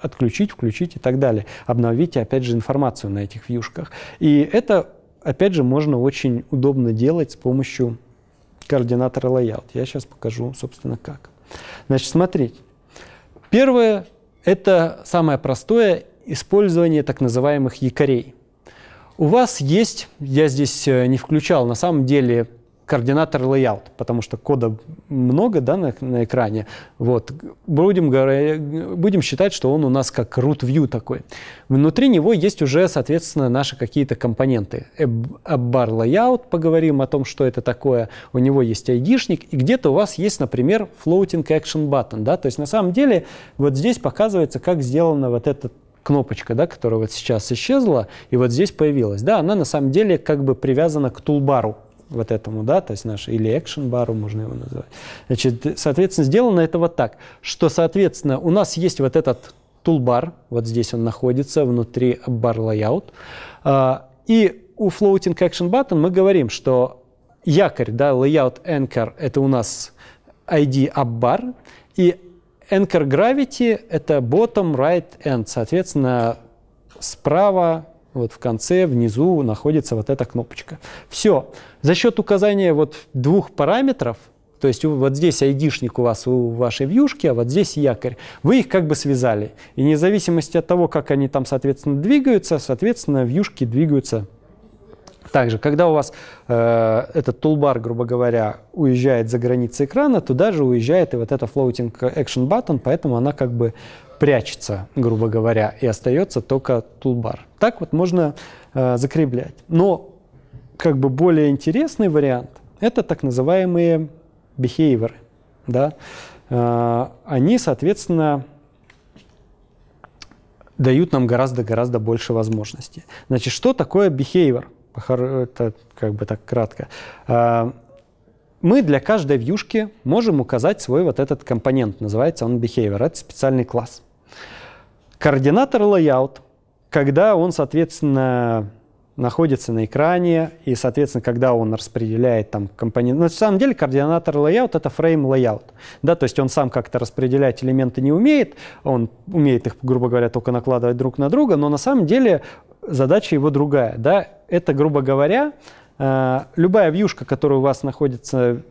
отключить, включить и так далее. обновить, опять же, информацию на этих вьюшках. И это опять же, можно очень удобно делать с помощью координатора layout. Я сейчас покажу, собственно, как. Значит, смотрите. Первое – это самое простое использование так называемых якорей. У вас есть, я здесь э, не включал, на самом деле координатор layout, потому что кода много да, на, на экране. Вот. Будем, будем считать, что он у нас как root view такой. Внутри него есть уже, соответственно, наши какие-то компоненты. bar layout, поговорим о том, что это такое. У него есть ID-шник, и где-то у вас есть, например, floating action button. Да? То есть на самом деле вот здесь показывается, как сделана вот эта кнопочка, да, которая вот сейчас исчезла, и вот здесь появилась. Да, она на самом деле как бы привязана к тулбару вот этому, да, то есть наш, или экшен-бару можно его называть. Значит, соответственно, сделано это вот так, что, соответственно, у нас есть вот этот тулбар, вот здесь он находится, внутри бар layout, а, и у floating action button мы говорим, что якорь, да, layout anchor, это у нас ID upbar, и anchor gravity это bottom right end, соответственно, справа вот в конце, внизу находится вот эта кнопочка. Все. За счет указания вот двух параметров, то есть вот здесь id у вас, у вашей вьюшки, а вот здесь якорь. Вы их как бы связали. И вне зависимости от того, как они там, соответственно, двигаются, соответственно, вьюшки двигаются также, когда у вас э, этот тулбар, грубо говоря, уезжает за границы экрана, туда же уезжает и вот эта floating action button, поэтому она как бы прячется, грубо говоря, и остается только тулбар. Так вот можно э, закреплять. Но как бы более интересный вариант – это так называемые behavior. Да? Э, они, соответственно, дают нам гораздо-гораздо больше возможностей. Значит, что такое behavior? Это как бы так кратко. Э, мы для каждой вьюшки можем указать свой вот этот компонент. Называется он behavior. Это специальный класс. Координатор layout, когда он, соответственно, находится на экране, и, соответственно, когда он распределяет там компоненты. На самом деле координатор layout — это фрейм layout. Да, то есть он сам как-то распределять элементы не умеет, он умеет их, грубо говоря, только накладывать друг на друга, но на самом деле задача его другая. Да? Это, грубо говоря, э, любая вьюшка, которая у вас находится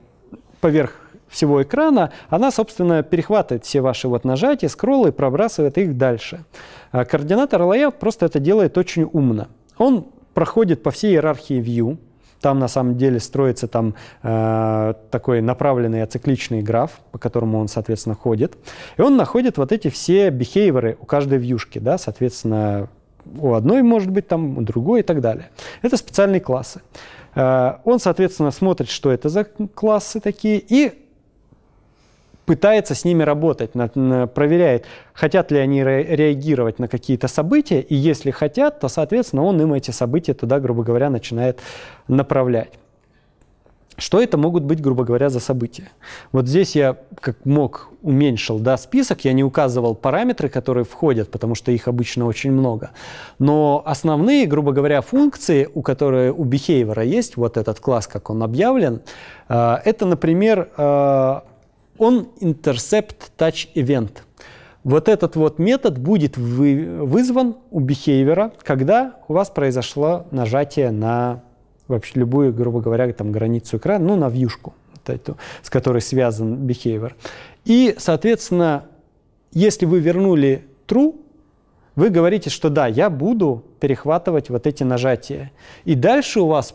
поверх всего экрана, она, собственно, перехватывает все ваши вот нажатия, скроллы и пробрасывает их дальше. А координатор layout просто это делает очень умно. Он проходит по всей иерархии view, там на самом деле строится там э, такой направленный ацикличный граф, по которому он, соответственно, ходит. И он находит вот эти все бихейверы у каждой вьюшки, да, соответственно, у одной может быть там, у другой и так далее. Это специальные классы. Э, он, соответственно, смотрит, что это за классы такие, и пытается с ними работать, на, на, проверяет, хотят ли они ре, реагировать на какие-то события, и если хотят, то, соответственно, он им эти события туда, грубо говоря, начинает направлять. Что это могут быть, грубо говоря, за события? Вот здесь я, как мог, уменьшил да, список, я не указывал параметры, которые входят, потому что их обычно очень много. Но основные, грубо говоря, функции, у которые у behavior есть, вот этот класс, как он объявлен, э, это, например, э, он intercept touch event. Вот этот вот метод будет вы, вызван у behavior, когда у вас произошло нажатие на вообще любую, грубо говоря, там, границу экрана, ну, на вьюшку, вот эту, с которой связан behavior. И, соответственно, если вы вернули true, вы говорите, что да, я буду перехватывать вот эти нажатия. И дальше у вас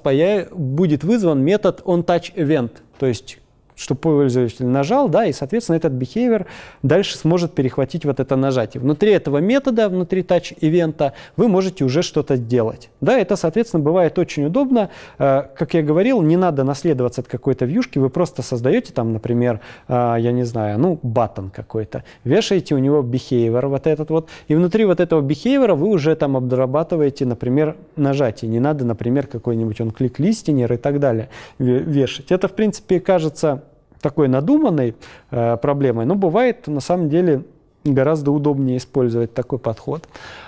будет вызван метод onTouchEvent, то есть чтобы пользователь нажал, да, и, соответственно, этот behavior дальше сможет перехватить вот это нажатие. Внутри этого метода, внутри touch-ивента вы можете уже что-то делать. Да, это, соответственно, бывает очень удобно. Э, как я говорил, не надо наследоваться от какой-то вьюшки, вы просто создаете там, например, э, я не знаю, ну, баттон какой-то, вешаете у него behavior вот этот вот, и внутри вот этого behavior вы уже там обрабатываете, например, нажатие. Не надо, например, какой-нибудь он клик-листинер и так далее вешать. Это, в принципе, кажется такой надуманной э, проблемой, но бывает на самом деле гораздо удобнее использовать такой подход.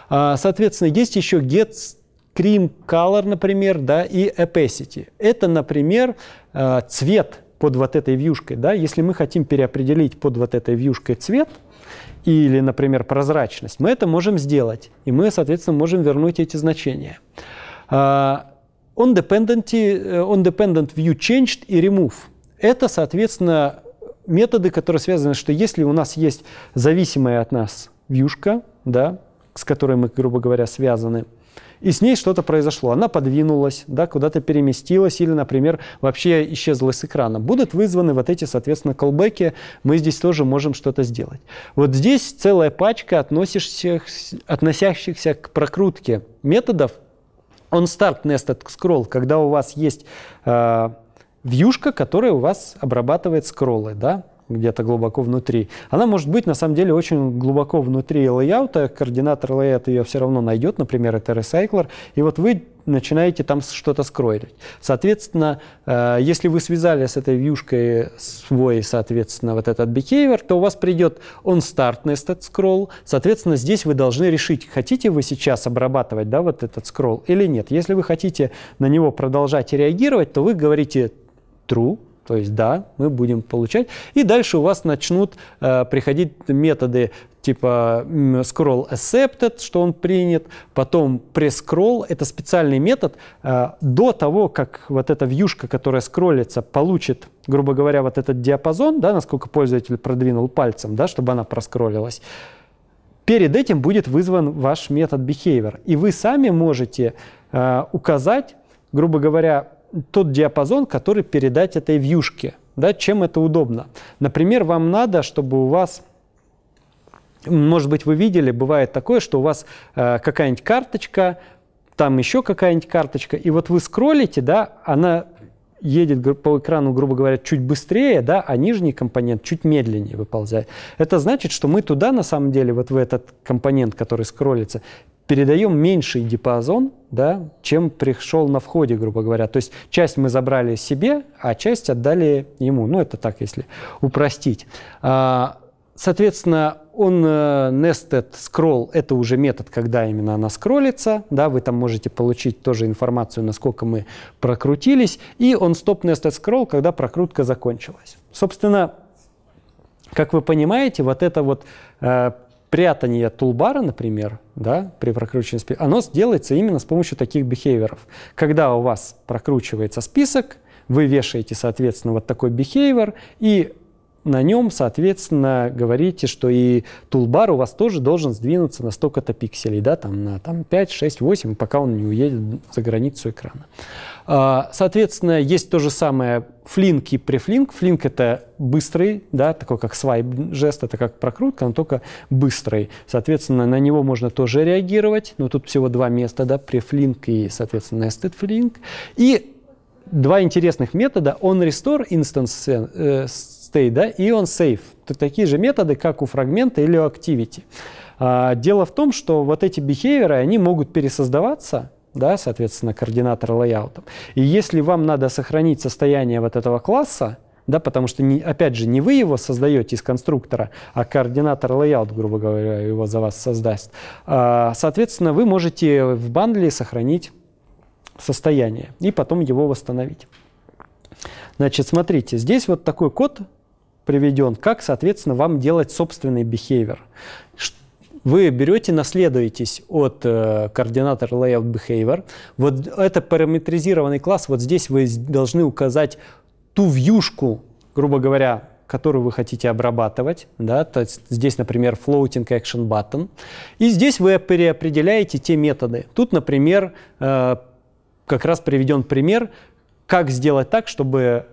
А, соответственно, есть еще get cream color, например, да, и opacity. Это, например, э, цвет под вот этой вьюшкой. Да? Если мы хотим переопределить под вот этой вьюшкой цвет, или, например, прозрачность, мы это можем сделать, и мы, соответственно, можем вернуть эти значения. Uh, on, on dependent view changed и remove – это, соответственно, методы, которые связаны, что если у нас есть зависимая от нас вьюшка, да, с которой мы, грубо говоря, связаны, и с ней что-то произошло. Она подвинулась, да, куда-то переместилась или, например, вообще исчезла с экрана. Будут вызваны вот эти, соответственно, колбеки. Мы здесь тоже можем что-то сделать. Вот здесь целая пачка относящихся, относящихся к прокрутке методов. On start nested scroll, когда у вас есть а, вьюшка, которая у вас обрабатывает скроллы, да, где-то глубоко внутри. Она может быть, на самом деле, очень глубоко внутри лейаута, координатор лейаута ее все равно найдет, например, это ресайклер, и вот вы начинаете там что-то скроить. Соответственно, э, если вы связали с этой вьюшкой свой, соответственно, вот этот behavior, то у вас придет он стартный этот скролл. Соответственно, здесь вы должны решить, хотите вы сейчас обрабатывать да, вот этот скролл или нет. Если вы хотите на него продолжать реагировать, то вы говорите true, то есть да, мы будем получать. И дальше у вас начнут э, приходить методы типа scroll accepted, что он принят, потом prescroll, это специальный метод. Э, до того, как вот эта вьюшка, которая скроллится, получит, грубо говоря, вот этот диапазон, да, насколько пользователь продвинул пальцем, да, чтобы она проскроллилась, перед этим будет вызван ваш метод behavior. И вы сами можете э, указать, грубо говоря, тот диапазон, который передать этой вьюшке. Да, чем это удобно? Например, вам надо, чтобы у вас может быть, вы видели, бывает такое, что у вас э, какая-нибудь карточка, там еще какая-нибудь карточка, и вот вы скроллите, да, она едет по экрану, грубо говоря, чуть быстрее, да, а нижний компонент чуть медленнее выползает. Это значит, что мы туда, на самом деле, вот в этот компонент, который скроллится, передаем меньший диапазон, да, чем пришел на входе, грубо говоря. То есть часть мы забрали себе, а часть отдали ему. Ну, это так, если упростить. А, соответственно, он э, nested scroll – это уже метод, когда именно она скроллится. Да, вы там можете получить тоже информацию, насколько мы прокрутились. И он stop nested scroll, когда прокрутка закончилась. Собственно, как вы понимаете, вот это вот э, прятание тулбара, например, да, при прокручивании списка, оно делается именно с помощью таких бихейверов. Когда у вас прокручивается список, вы вешаете, соответственно, вот такой бихейвер, и на нем, соответственно, говорите, что и тулбар у вас тоже должен сдвинуться на столько-то пикселей, да, там на там, 5, 6, 8, пока он не уедет за границу экрана. А, соответственно, есть то же самое флинк и префлинк. Флинк — это быстрый, да, такой как свайп жест, это как прокрутка, но только быстрый. Соответственно, на него можно тоже реагировать, но тут всего два места, да, префлинк и, соответственно, nested флинк. И два интересных метода on restore instance э, state да, и on save. Это такие же методы, как у фрагмента или у activity. А, дело в том, что вот эти behavior, они могут пересоздаваться, да, соответственно, координатор лейаутом. И если вам надо сохранить состояние вот этого класса, да, потому что, не, опять же, не вы его создаете из конструктора, а координатор layout, грубо говоря, его за вас создаст. А, соответственно, вы можете в бандле сохранить состояние и потом его восстановить. Значит, смотрите, здесь вот такой код приведен, как, соответственно, вам делать собственный behavior вы берете, наследуетесь от э, координатора layout behavior. Вот это параметризированный класс. Вот здесь вы должны указать ту вьюшку, грубо говоря, которую вы хотите обрабатывать. Да? То есть здесь, например, floating action button. И здесь вы переопределяете те методы. Тут, например, э, как раз приведен пример, как сделать так, чтобы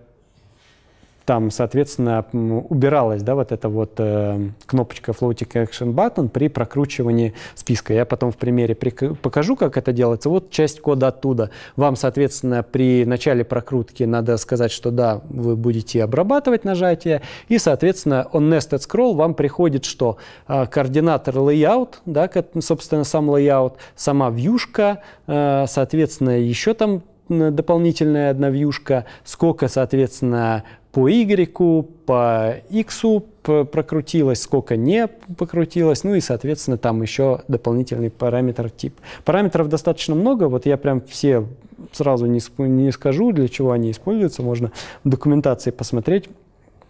там, соответственно, убиралась да, вот эта вот э, кнопочка Floating Action Button при прокручивании списка. Я потом в примере покажу, как это делается. Вот часть кода оттуда. Вам, соответственно, при начале прокрутки надо сказать, что да, вы будете обрабатывать нажатие, и, соответственно, on nested scroll вам приходит, что э, координатор layout, да, как собственно, сам layout, сама вьюшка, э, соответственно, еще там дополнительная одна вьюшка, сколько, соответственно, по Y, по X прокрутилось, сколько не покрутилось, ну и, соответственно, там еще дополнительный параметр тип. Параметров достаточно много, вот я прям все сразу не, не скажу, для чего они используются, можно в документации посмотреть.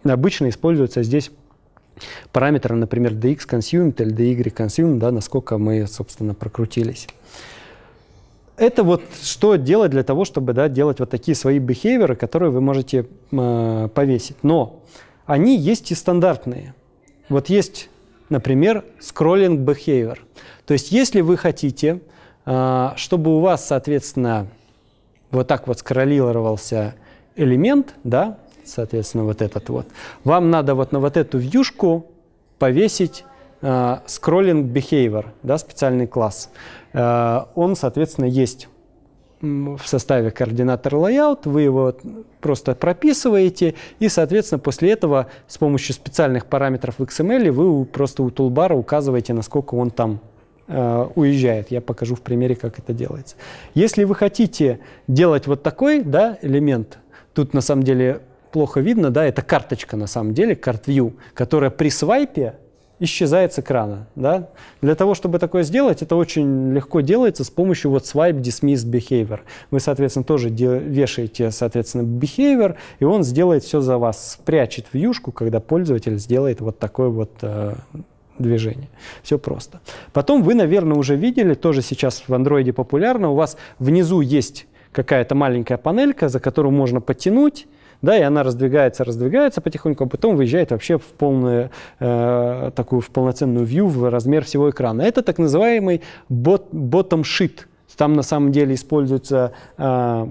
Обычно используются здесь параметры, например, dx consumed или dy consumed, да, насколько мы, собственно, прокрутились это вот что делать для того, чтобы да, делать вот такие свои бихевиоры, которые вы можете э, повесить. Но они есть и стандартные. Вот есть, например, скроллинг behavior. То есть если вы хотите, э, чтобы у вас, соответственно, вот так вот скроллировался элемент, да, соответственно, вот этот вот, вам надо вот на вот эту вьюшку повесить Scrolling э, Behavior, да, специальный класс, э, он, соответственно, есть в составе координатор layout, вы его просто прописываете, и, соответственно, после этого с помощью специальных параметров в XML вы просто у тулбара указываете, насколько он там э, уезжает. Я покажу в примере, как это делается. Если вы хотите делать вот такой да, элемент, тут на самом деле плохо видно, да, это карточка на самом деле, карт view, которая при свайпе исчезает с экрана. Да? Для того, чтобы такое сделать, это очень легко делается с помощью вот swipe dismiss behavior. Вы, соответственно, тоже вешаете, соответственно, behavior, и он сделает все за вас, спрячет вьюшку, когда пользователь сделает вот такое вот э, движение. Все просто. Потом вы, наверное, уже видели, тоже сейчас в андроиде популярно, у вас внизу есть какая-то маленькая панелька, за которую можно потянуть, да, и она раздвигается, раздвигается потихоньку, а потом выезжает вообще в полную, э, такую, в полноценную вью, в размер всего экрана. Это так называемый bot, bottom sheet. Там на самом деле используется э,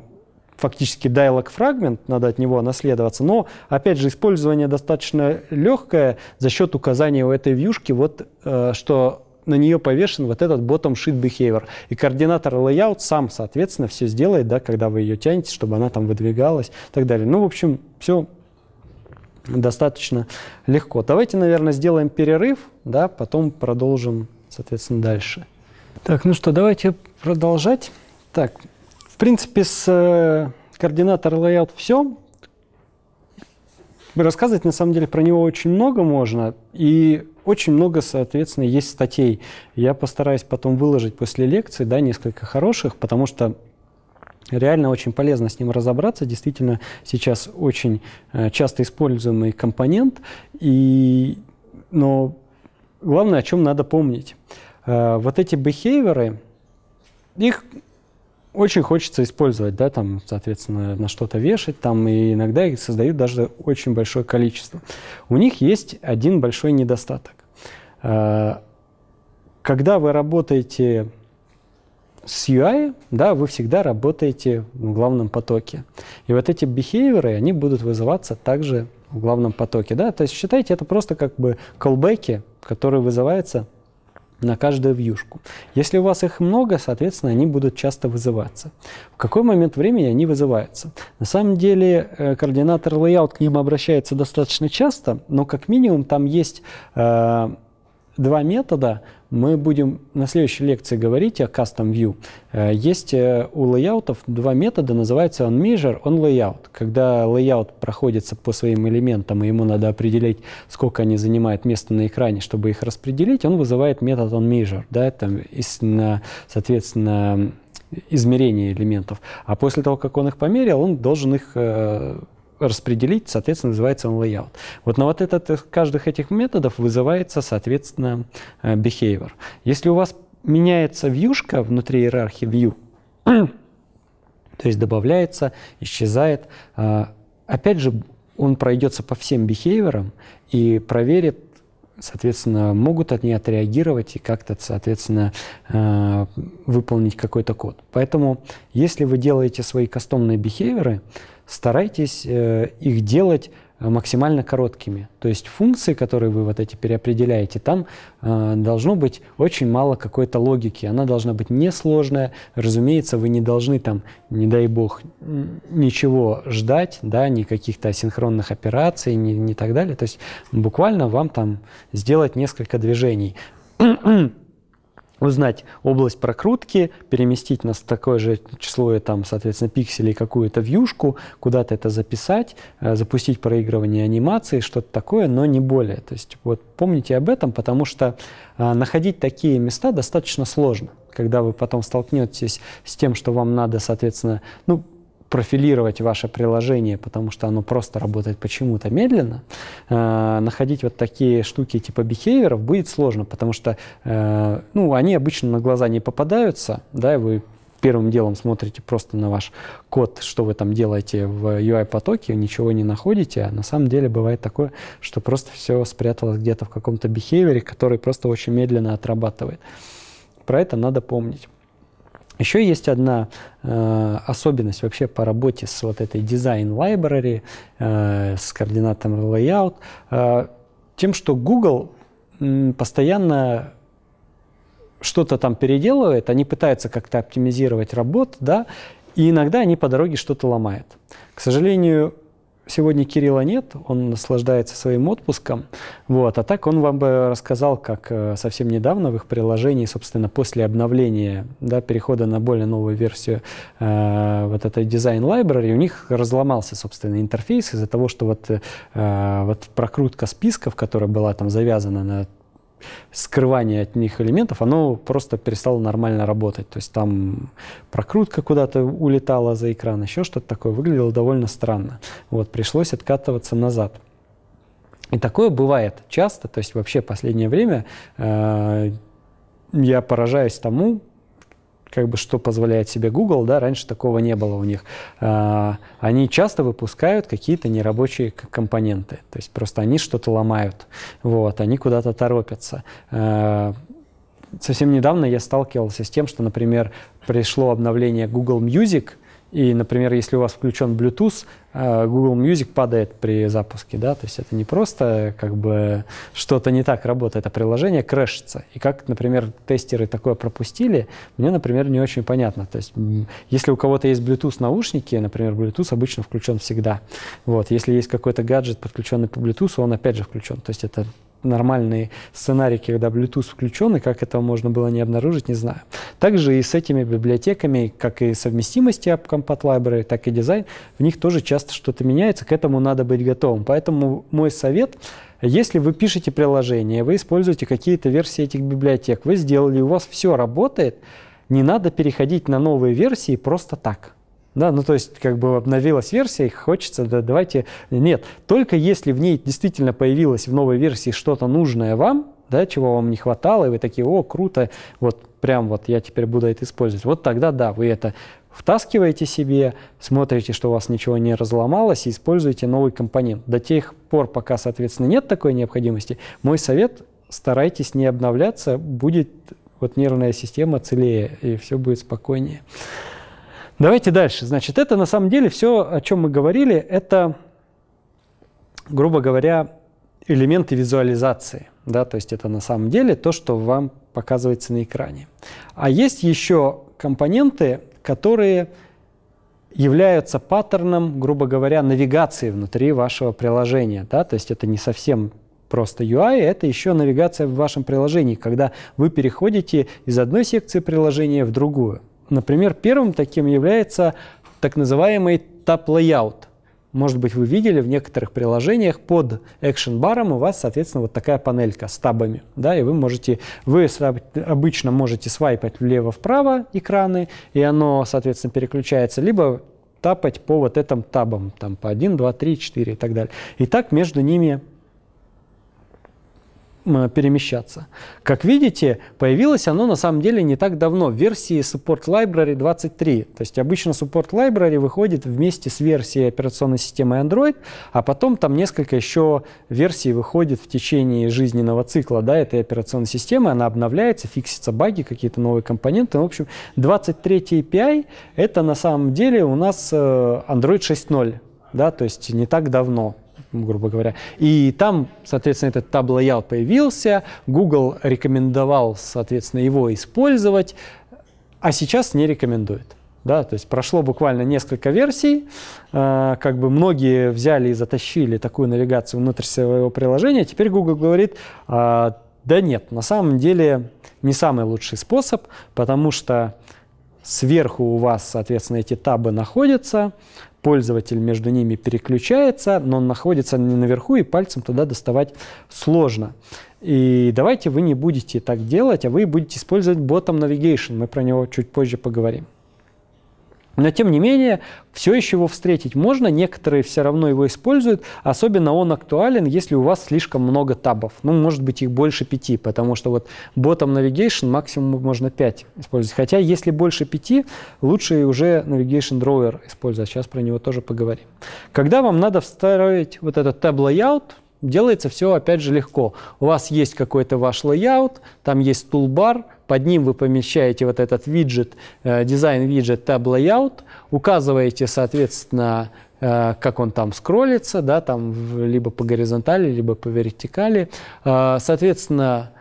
фактически dialog фрагмент, надо от него наследоваться, но, опять же, использование достаточно легкое за счет указания у этой вьюшки, вот э, что на нее повешен вот этот bottom sheet behavior. И координатор layout сам, соответственно, все сделает, да, когда вы ее тянете, чтобы она там выдвигалась и так далее. Ну, в общем, все достаточно легко. Давайте, наверное, сделаем перерыв, да, потом продолжим, соответственно, дальше. Так, ну что, давайте продолжать. Так, в принципе, с э, координатор layout все. Рассказывать, на самом деле, про него очень много можно, и очень много, соответственно, есть статей. Я постараюсь потом выложить после лекции, да, несколько хороших, потому что реально очень полезно с ним разобраться. Действительно, сейчас очень э, часто используемый компонент, и... но главное, о чем надо помнить. Э, вот эти бихейверы, их очень хочется использовать, да, там, соответственно, на что-то вешать, там, и иногда их создают даже очень большое количество. У них есть один большой недостаток. А, когда вы работаете с UI, да, вы всегда работаете в главном потоке. И вот эти бихейверы, они будут вызываться также в главном потоке, да, то есть считайте это просто как бы колбеки, которые вызываются на каждую вьюшку. Если у вас их много, соответственно, они будут часто вызываться. В какой момент времени они вызываются? На самом деле э, координатор layout к ним обращается достаточно часто, но как минимум там есть э, два метода. Мы будем на следующей лекции говорить о Custom View. Э, есть э, у лейаутов два метода, называется он Measure, он Layout. Когда layout проходится по своим элементам, и ему надо определить, сколько они занимают места на экране, чтобы их распределить, он вызывает метод он Measure. Да, там, соответственно, измерение элементов. А после того, как он их померил, он должен их э, распределить, соответственно, называется он layout. Вот на вот этот, э, каждых этих методов вызывается, соответственно, э, behavior. Если у вас меняется вьюшка внутри иерархии view, то есть добавляется, исчезает, э, опять же, он пройдется по всем бихейверам и проверит, соответственно, могут они отреагировать и как-то, соответственно, выполнить какой-то код. Поэтому, если вы делаете свои кастомные бихейверы, старайтесь э, их делать э, максимально короткими. То есть функции, которые вы вот эти переопределяете, там э, должно быть очень мало какой-то логики. Она должна быть несложная. Разумеется, вы не должны там, не дай бог, ничего ждать, да, ни каких-то асинхронных операций, ни, ни так далее. То есть буквально вам там сделать несколько движений. узнать область прокрутки, переместить на такое же число, там, соответственно, пикселей какую-то вьюшку, куда-то это записать, э, запустить проигрывание анимации, что-то такое, но не более. То есть вот помните об этом, потому что э, находить такие места достаточно сложно когда вы потом столкнетесь с тем, что вам надо, соответственно, ну, профилировать ваше приложение, потому что оно просто работает почему-то медленно, э, находить вот такие штуки типа бихевиоров будет сложно, потому что э, ну, они обычно на глаза не попадаются, да, и вы первым делом смотрите просто на ваш код, что вы там делаете в UI-потоке, ничего не находите, а на самом деле бывает такое, что просто все спряталось где-то в каком-то бихевиоре, который просто очень медленно отрабатывает. Про это надо помнить. Еще есть одна э, особенность вообще по работе с вот этой дизайн library, э, с координатом layout, э, тем, что Google постоянно что-то там переделывает, они пытаются как-то оптимизировать работу, да, и иногда они по дороге что-то ломают. К сожалению, сегодня Кирилла нет, он наслаждается своим отпуском. Вот. А так он вам бы рассказал, как э, совсем недавно в их приложении, собственно, после обновления, да, перехода на более новую версию э, вот этой дизайн library, у них разломался, собственно, интерфейс из-за того, что вот, э, вот прокрутка списков, которая была там завязана на скрывание от них элементов, оно просто перестало нормально работать. То есть там прокрутка куда-то улетала за экран, еще что-то такое. Выглядело довольно странно. Вот, пришлось откатываться назад. И такое бывает часто. То есть вообще последнее время э, я поражаюсь тому, как бы что позволяет себе Google, да, раньше такого не было у них. А, они часто выпускают какие-то нерабочие компоненты, то есть просто они что-то ломают, вот, они куда-то торопятся. А, совсем недавно я сталкивался с тем, что, например, пришло обновление Google Music – и, например, если у вас включен Bluetooth, э, Google Music падает при запуске, да, то есть это не просто как бы что-то не так работает, а приложение крашится. И как, например, тестеры такое пропустили, мне, например, не очень понятно. То есть если у кого-то есть Bluetooth наушники, например, Bluetooth обычно включен всегда. Вот, если есть какой-то гаджет, подключенный по Bluetooth, он опять же включен. То есть это нормальный сценарий, когда Bluetooth включен, и как этого можно было не обнаружить, не знаю. Также и с этими библиотеками, как и совместимости App Compat Library, так и дизайн, в них тоже часто что-то меняется, к этому надо быть готовым. Поэтому мой совет если вы пишете приложение, вы используете какие-то версии этих библиотек, вы сделали, у вас все работает, не надо переходить на новые версии просто так. Да, ну то есть как бы обновилась версия, их хочется, да, давайте... Нет, только если в ней действительно появилось в новой версии что-то нужное вам, да, чего вам не хватало, и вы такие, о, круто, вот прям вот я теперь буду это использовать. Вот тогда да, вы это втаскиваете себе, смотрите, что у вас ничего не разломалось, и используете новый компонент. До тех пор, пока, соответственно, нет такой необходимости, мой совет – старайтесь не обновляться, будет вот нервная система целее, и все будет спокойнее. Давайте дальше. Значит, это на самом деле все, о чем мы говорили, это, грубо говоря, элементы визуализации. Да? То есть это на самом деле то, что вам показывается на экране. А есть еще компоненты, которые являются паттерном, грубо говоря, навигации внутри вашего приложения. Да? То есть это не совсем просто UI, это еще навигация в вашем приложении, когда вы переходите из одной секции приложения в другую. Например, первым таким является так называемый Tab Layout. Может быть, вы видели в некоторых приложениях под экшен баром у вас, соответственно, вот такая панелька с табами, да, и вы можете, вы обычно можете свайпать влево-вправо экраны, и оно, соответственно, переключается, либо тапать по вот этим табам, там по 1, 2, 3, 4 и так далее. И так между ними перемещаться. Как видите, появилось оно на самом деле не так давно, в версии Support Library 23. То есть обычно Support Library выходит вместе с версией операционной системы Android, а потом там несколько еще версий выходит в течение жизненного цикла да, этой операционной системы, она обновляется, фиксятся баги, какие-то новые компоненты. Ну, в общем, 23 API — это на самом деле у нас э, Android 6.0, да, то есть не так давно грубо говоря. И там, соответственно, этот Tab Layout появился, Google рекомендовал, соответственно, его использовать, а сейчас не рекомендует. Да, то есть прошло буквально несколько версий, э, как бы многие взяли и затащили такую навигацию внутрь своего приложения. Теперь Google говорит, а, да нет, на самом деле не самый лучший способ, потому что сверху у вас, соответственно, эти табы находятся, пользователь между ними переключается, но он находится не наверху, и пальцем туда доставать сложно. И давайте вы не будете так делать, а вы будете использовать Bottom Navigation. Мы про него чуть позже поговорим. Но, тем не менее, все еще его встретить можно, некоторые все равно его используют, особенно он актуален, если у вас слишком много табов. Ну, может быть, их больше пяти, потому что вот ботом navigation максимум можно 5 использовать. Хотя, если больше пяти, лучше уже navigation drawer использовать. Сейчас про него тоже поговорим. Когда вам надо встроить вот этот tab layout, делается все, опять же, легко. У вас есть какой-то ваш layout, там есть toolbar – под ним вы помещаете вот этот виджет, э, дизайн виджет Tab Layout, указываете, соответственно, э, как он там скроллится, да, там либо по горизонтали, либо по вертикали. Э, соответственно,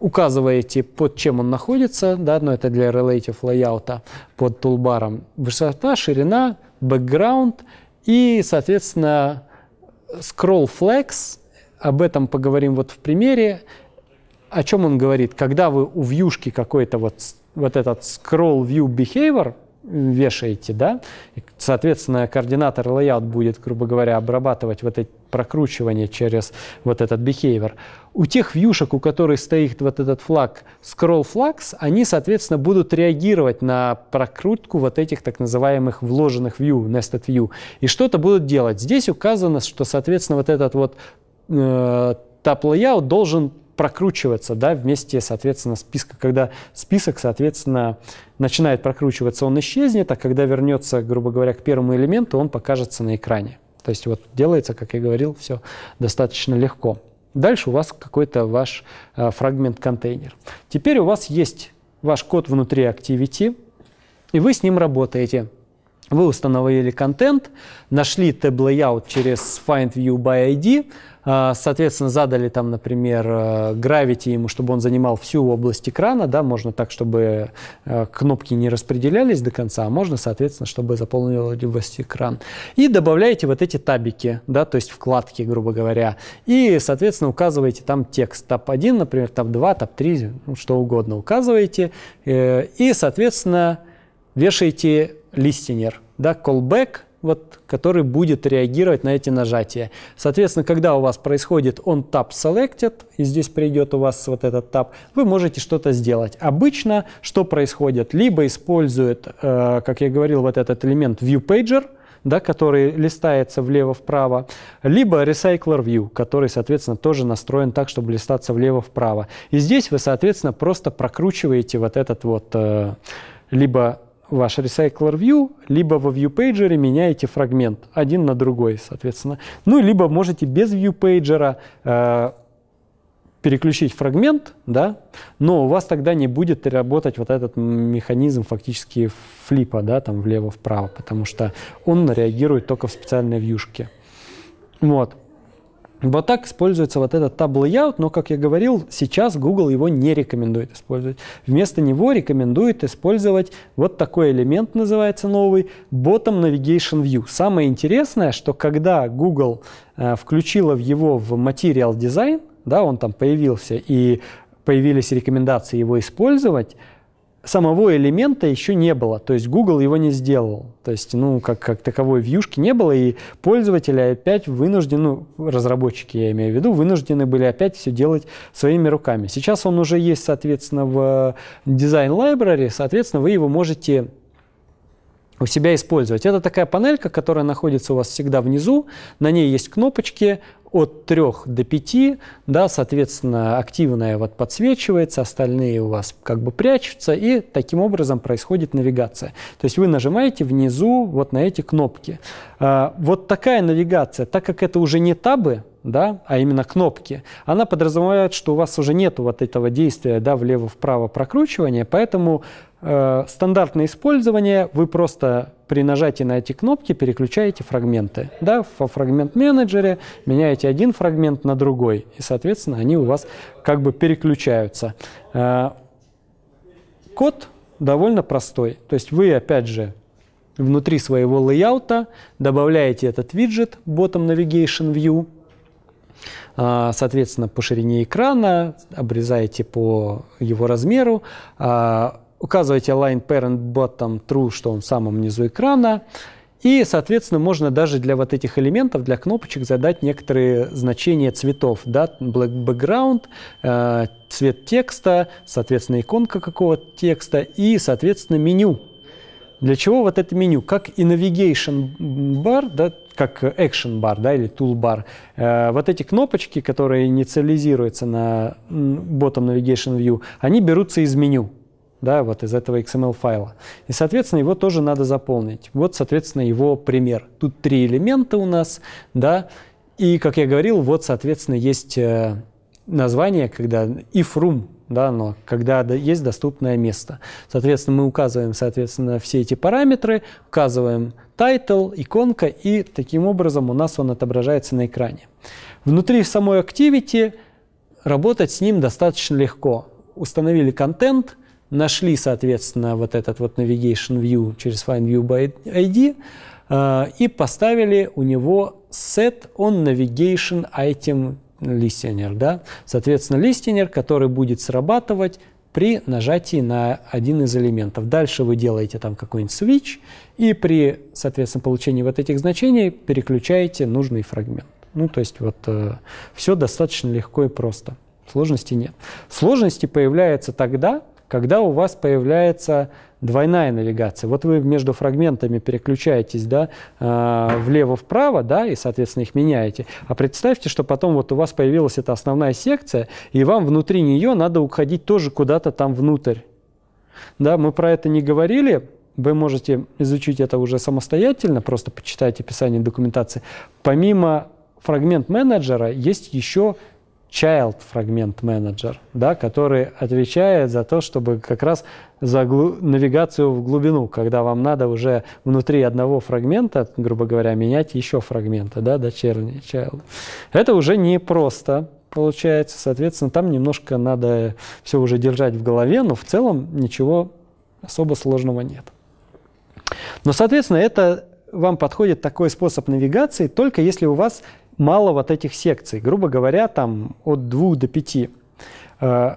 указываете, под чем он находится, да, но это для relative layout, под тулбаром, высота, ширина, background и, соответственно, scroll flex, об этом поговорим вот в примере, о чем он говорит? Когда вы у вьюшки какой-то вот, вот этот scroll view behavior вешаете, да, соответственно, координатор layout будет, грубо говоря, обрабатывать вот эти прокручивание через вот этот behavior. У тех вьюшек, у которых стоит вот этот флаг scroll flags, они, соответственно, будут реагировать на прокрутку вот этих так называемых вложенных view, nested view, и что-то будут делать. Здесь указано, что, соответственно, вот этот вот э, tab layout должен прокручиваться да, вместе, соответственно, списка. Когда список, соответственно, начинает прокручиваться, он исчезнет, а когда вернется, грубо говоря, к первому элементу, он покажется на экране. То есть вот делается, как я говорил, все достаточно легко. Дальше у вас какой-то ваш э, фрагмент-контейнер. Теперь у вас есть ваш код внутри Activity, и вы с ним работаете. Вы установили контент, нашли tab layout через find view by ID, а, соответственно, задали там, например, э, гравити ему, чтобы он занимал всю область экрана, да, можно так, чтобы э, кнопки не распределялись до конца, а можно, соответственно, чтобы заполнил область экрана. И добавляете вот эти табики, да, то есть вкладки, грубо говоря, и, соответственно, указываете там текст, tab1, например, tab2, tab3, ну, что угодно указываете, э, и, соответственно, вешаете листинер, да, callback – вот, который будет реагировать на эти нажатия. Соответственно, когда у вас происходит он tab selected, и здесь придет у вас вот этот тап, вы можете что-то сделать. Обычно что происходит? Либо использует, э, как я говорил, вот этот элемент view pager, да, который листается влево-вправо, либо Recycler View, который, соответственно, тоже настроен так, чтобы листаться влево-вправо. И здесь вы, соответственно, просто прокручиваете вот этот вот э, либо ваш Recycler View, либо во ViewPager меняете фрагмент один на другой, соответственно. Ну, либо можете без ViewPager э, переключить фрагмент, да, но у вас тогда не будет работать вот этот механизм фактически флипа, да, там влево-вправо, потому что он реагирует только в специальной вьюшке. Вот. Вот так используется вот этот tab layout, но, как я говорил, сейчас Google его не рекомендует использовать. Вместо него рекомендует использовать вот такой элемент, называется новый, Bottom Navigation View. Самое интересное, что когда Google э, включила в его в Material Design, да, он там появился, и появились рекомендации его использовать – самого элемента еще не было, то есть Google его не сделал, то есть, ну, как, как таковой вьюшки не было, и пользователи опять вынуждены, ну, разработчики я имею в виду, вынуждены были опять все делать своими руками. Сейчас он уже есть, соответственно, в дизайн-лайбрери, соответственно, вы его можете у себя использовать. Это такая панелька, которая находится у вас всегда внизу. На ней есть кнопочки от 3 до 5, да, соответственно, активная вот подсвечивается, остальные у вас как бы прячутся, и таким образом происходит навигация. То есть вы нажимаете внизу вот на эти кнопки. А, вот такая навигация, так как это уже не табы, да, а именно кнопки, она подразумевает, что у вас уже нет вот этого действия да, влево-вправо прокручивания, поэтому Э, стандартное использование, вы просто при нажатии на эти кнопки переключаете фрагменты. Да, в фрагмент-менеджере меняете один фрагмент на другой, и, соответственно, они у вас как бы переключаются. Э, код довольно простой. То есть вы, опять же, внутри своего лейаута добавляете этот виджет Bottom Navigation View, э, соответственно, по ширине экрана, обрезаете по его размеру, Указывайте line Parent Bottom True, что он в самом низу экрана. И, соответственно, можно даже для вот этих элементов, для кнопочек задать некоторые значения цветов. Да? Black background, э, цвет текста, соответственно, иконка какого-то текста и, соответственно, меню. Для чего вот это меню? Как и navigation bar, да, как action bar да, или tool bar. Э, вот эти кнопочки, которые инициализируются на bottom navigation view, они берутся из меню да, вот из этого XML-файла. И, соответственно, его тоже надо заполнить. Вот, соответственно, его пример. Тут три элемента у нас, да, и, как я говорил, вот, соответственно, есть э, название, когда if room, да, но когда есть доступное место. Соответственно, мы указываем, соответственно, все эти параметры, указываем title, иконка, и таким образом у нас он отображается на экране. Внутри самой Activity работать с ним достаточно легко. Установили контент, нашли, соответственно, вот этот вот Navigation View через Find View by ID э, и поставили у него set on navigation item listener, да? Соответственно, listener, который будет срабатывать при нажатии на один из элементов. Дальше вы делаете там какой-нибудь switch и при, соответственно, получении вот этих значений переключаете нужный фрагмент. Ну, то есть вот э, все достаточно легко и просто. Сложности нет. Сложности появляются тогда, когда у вас появляется двойная навигация. Вот вы между фрагментами переключаетесь да, э, влево-вправо, да, и, соответственно, их меняете. А представьте, что потом вот у вас появилась эта основная секция, и вам внутри нее надо уходить тоже куда-то там внутрь. Да, мы про это не говорили, вы можете изучить это уже самостоятельно, просто почитайте описание документации. Помимо фрагмент менеджера есть еще child фрагмент менеджер, да, который отвечает за то, чтобы как раз за навигацию в глубину, когда вам надо уже внутри одного фрагмента, грубо говоря, менять еще фрагменты, да, дочерние child. Это уже не просто получается, соответственно, там немножко надо все уже держать в голове, но в целом ничего особо сложного нет. Но, соответственно, это вам подходит такой способ навигации, только если у вас мало вот этих секций, грубо говоря, там от 2 до 5. Э,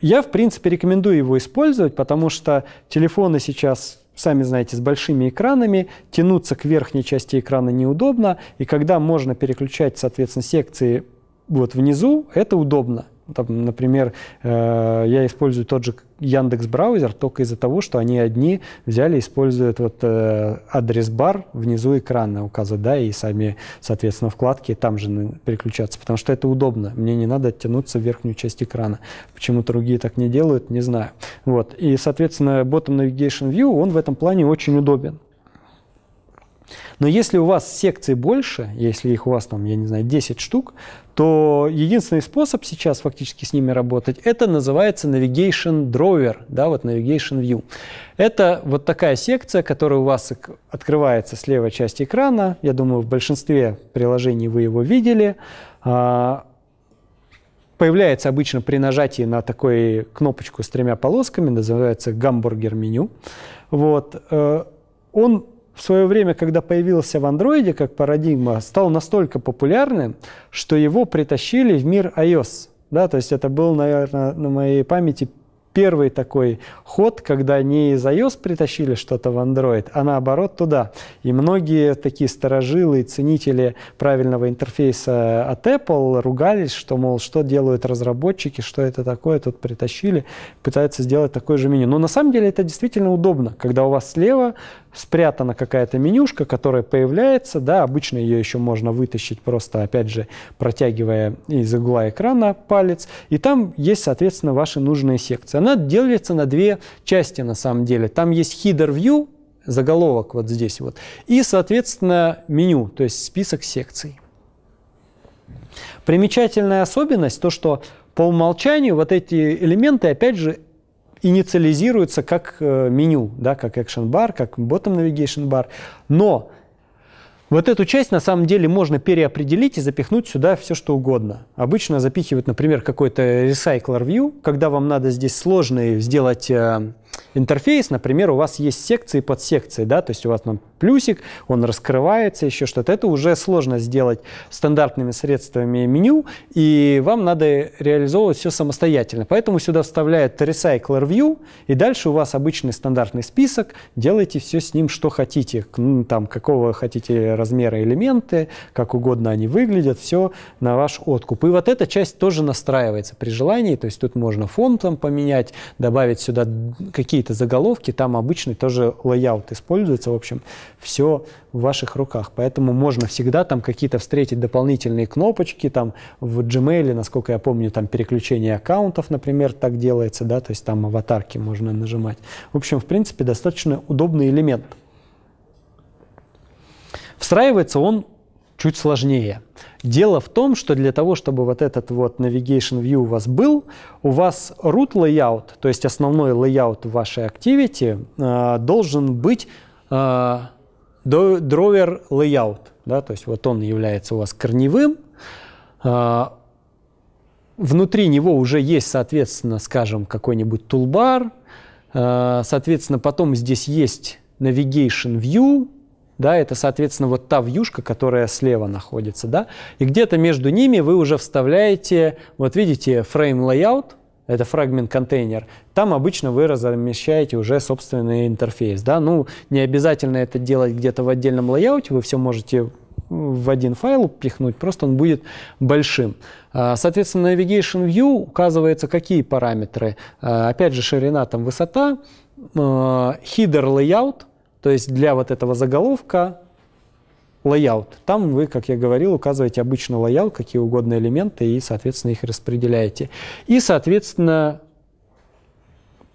я, в принципе, рекомендую его использовать, потому что телефоны сейчас, сами знаете, с большими экранами, тянуться к верхней части экрана неудобно, и когда можно переключать, соответственно, секции вот внизу, это удобно. Там, например, э, я использую тот же Яндекс браузер только из-за того, что они одни взяли, используют вот э, адрес-бар внизу экрана указывать, да, и сами, соответственно, вкладки там же переключаться, потому что это удобно. Мне не надо оттянуться в верхнюю часть экрана. Почему другие так не делают, не знаю. Вот. И, соответственно, Bottom Navigation View, он в этом плане очень удобен. Но если у вас секций больше, если их у вас там, я не знаю, 10 штук, то единственный способ сейчас фактически с ними работать, это называется Navigation Drawer, да, вот Navigation View. Это вот такая секция, которая у вас открывается с левой части экрана. Я думаю, в большинстве приложений вы его видели. А, появляется обычно при нажатии на такую кнопочку с тремя полосками, называется гамбургер меню. Вот. Э, он в свое время, когда появился в андроиде как парадигма, стал настолько популярным, что его притащили в мир iOS. Да, то есть это был, наверное, на моей памяти первый такой ход, когда не из iOS притащили что-то в Android, а наоборот туда. И многие такие сторожилы и ценители правильного интерфейса от Apple ругались, что, мол, что делают разработчики, что это такое, тут притащили, пытаются сделать такое же меню. Но на самом деле это действительно удобно, когда у вас слева спрятана какая-то менюшка, которая появляется, да, обычно ее еще можно вытащить просто, опять же, протягивая из угла экрана палец, и там есть, соответственно, ваши нужные секции. Она делится на две части, на самом деле. Там есть header view, заголовок вот здесь вот, и, соответственно, меню, то есть список секций. Примечательная особенность то, что по умолчанию вот эти элементы, опять же, инициализируется как э, меню, да, как action бар, как bottom navigation бар, но вот эту часть на самом деле можно переопределить и запихнуть сюда все что угодно. Обычно запихивают, например, какой-то Recycler View, когда вам надо здесь сложный сделать э, интерфейс, например, у вас есть секции под подсекции, да, то есть у вас там плюсик, он раскрывается, еще что-то. Это уже сложно сделать стандартными средствами меню, и вам надо реализовывать все самостоятельно. Поэтому сюда вставляют Recycler View, и дальше у вас обычный стандартный список, делайте все с ним, что хотите, там, какого хотите размеры элементы, как угодно они выглядят, все на ваш откуп. И вот эта часть тоже настраивается при желании, то есть тут можно фон там поменять, добавить сюда какие-то заголовки, там обычный тоже лейаут используется, в общем, все в ваших руках. Поэтому можно всегда там какие-то встретить дополнительные кнопочки, там в Gmail, насколько я помню, там переключение аккаунтов, например, так делается, да, то есть там аватарки можно нажимать. В общем, в принципе, достаточно удобный элемент. Встраивается он чуть сложнее. Дело в том, что для того, чтобы вот этот вот Navigation View у вас был, у вас root layout, то есть основной layout вашей Activity, э, должен быть э, drawer layout. Да, то есть вот он является у вас корневым. Э, внутри него уже есть, соответственно, скажем, какой-нибудь Toolbar, Соответственно, потом здесь есть Navigation View, да, это, соответственно, вот та вьюшка, которая слева находится, да, и где-то между ними вы уже вставляете, вот видите, frame layout, это фрагмент контейнер, там обычно вы размещаете уже собственный интерфейс, да, ну, не обязательно это делать где-то в отдельном лайауте, вы все можете в один файл пихнуть, просто он будет большим. А, соответственно, Navigation View указывается, какие параметры. А, опять же, ширина, там высота, а, header layout, то есть для вот этого заголовка layout. Там вы, как я говорил, указываете обычно layout, какие угодно элементы, и, соответственно, их распределяете. И, соответственно,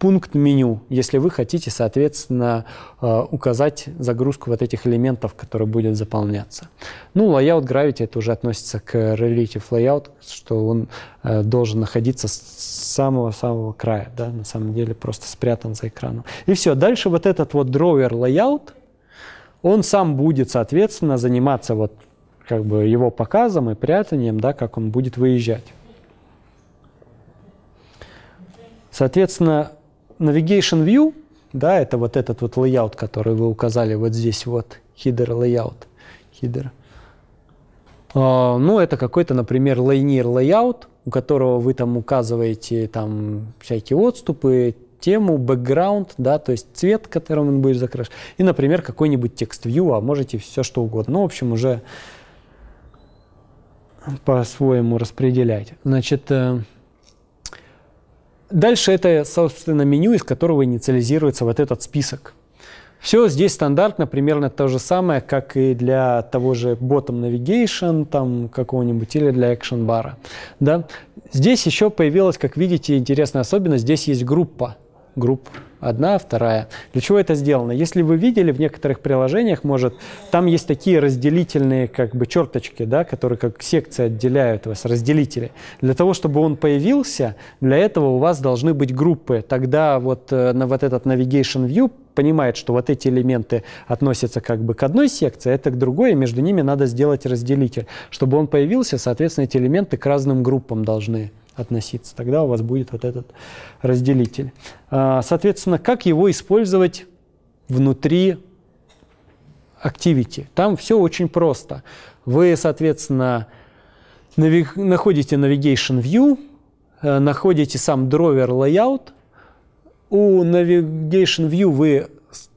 пункт меню, если вы хотите, соответственно, э, указать загрузку вот этих элементов, которые будут заполняться. Ну, layout gravity, это уже относится к relative layout, что он э, должен находиться с самого-самого края, да, на самом деле просто спрятан за экраном. И все, дальше вот этот вот drawer layout, он сам будет, соответственно, заниматься вот как бы его показом и прятанием, да, как он будет выезжать. Соответственно, Navigation View, да, это вот этот вот layout, который вы указали вот здесь вот, header layout, header. А, ну, это какой-то, например, linear layout, у которого вы там указываете там всякие отступы, тему, background, да, то есть цвет, которым он будет закрашен, и, например, какой-нибудь текст view, а можете все что угодно. Ну, в общем, уже по-своему распределять. Значит, э, Дальше это, собственно, меню, из которого инициализируется вот этот список. Все здесь стандартно, примерно то же самое, как и для того же Bottom Navigation там какого-нибудь или для Action бара. Да? Здесь еще появилась, как видите, интересная особенность. Здесь есть группа групп. Одна, вторая. Для чего это сделано? Если вы видели, в некоторых приложениях, может, там есть такие разделительные как бы черточки, да, которые как секции отделяют вас, разделители. Для того, чтобы он появился, для этого у вас должны быть группы. Тогда вот э, на вот этот Navigation View понимает, что вот эти элементы относятся как бы к одной секции, а это к другой, и между ними надо сделать разделитель. Чтобы он появился, соответственно, эти элементы к разным группам должны относиться. Тогда у вас будет вот этот разделитель. А, соответственно, как его использовать внутри Activity? Там все очень просто. Вы, соответственно, навиг... находите Navigation View, э, находите сам Drawer Layout. У Navigation View вы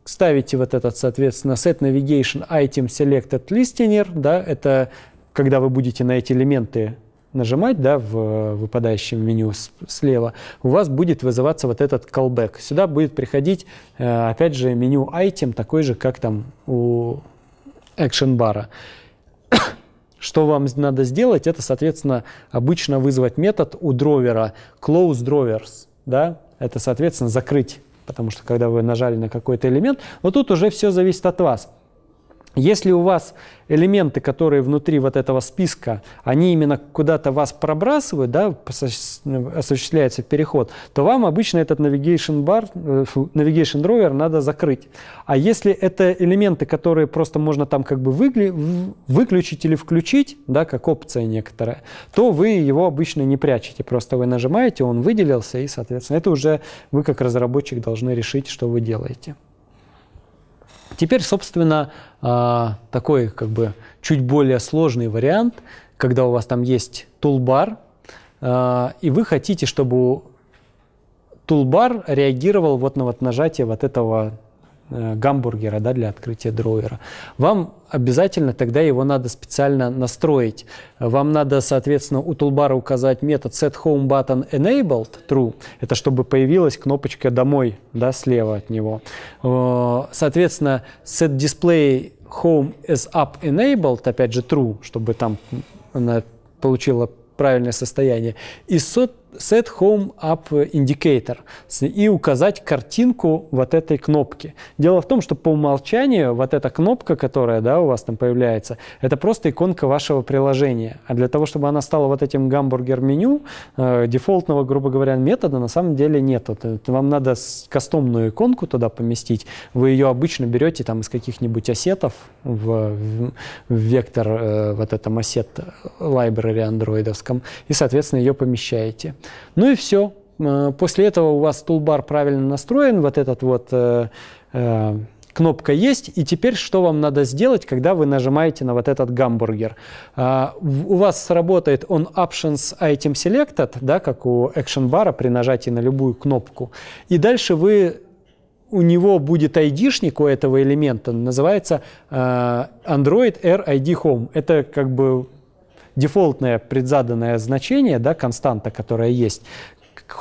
ставите вот этот, соответственно, Set Navigation Item Selected Listener, да, это когда вы будете на эти элементы нажимать да, в выпадающем меню слева, у вас будет вызываться вот этот callback. Сюда будет приходить, э, опять же, меню item, такой же, как там у action бара. Что вам надо сделать, это, соответственно, обычно вызвать метод у дровера close drawers. Да? Это, соответственно, закрыть, потому что когда вы нажали на какой-то элемент, вот тут уже все зависит от вас. Если у вас элементы, которые внутри вот этого списка, они именно куда-то вас пробрасывают, да, осуществляется переход, то вам обычно этот navigation, bar, э, navigation drawer надо закрыть. А если это элементы, которые просто можно там как бы выгля... выключить или включить, да, как опция некоторая, то вы его обычно не прячете. Просто вы нажимаете, он выделился, и, соответственно, это уже вы как разработчик должны решить, что вы делаете. Теперь, собственно, а, такой как бы чуть более сложный вариант, когда у вас там есть тулбар, а, и вы хотите, чтобы тулбар реагировал вот на вот нажатие вот этого Э, гамбургера да, для открытия дроера. Вам обязательно тогда его надо специально настроить. Вам надо, соответственно, у тулбара указать метод set home button enabled true. Это чтобы появилась кнопочка домой да, слева от него. Э, соответственно, set display home as up enabled, опять же true, чтобы там она получила правильное состояние. И set set home up indicator и указать картинку вот этой кнопки. Дело в том, что по умолчанию вот эта кнопка, которая да, у вас там появляется, это просто иконка вашего приложения. А для того, чтобы она стала вот этим гамбургер-меню, э, дефолтного, грубо говоря, метода на самом деле нет. Вот, э, вам надо кастомную иконку туда поместить. Вы ее обычно берете там из каких-нибудь ассетов в, в, вектор э, вот этом ассет library э, андроидовском и, соответственно, ее помещаете. Ну и все. Э, после этого у вас тулбар правильно настроен, вот этот вот э, э, кнопка есть. И теперь что вам надо сделать, когда вы нажимаете на вот этот гамбургер? Э, у вас сработает он Options Item Selected, да, как у Action Bar при нажатии на любую кнопку. И дальше вы у него будет айдишник у этого элемента, называется э, Android R ID Home. Это как бы дефолтное предзаданное значение, да, константа, которая есть,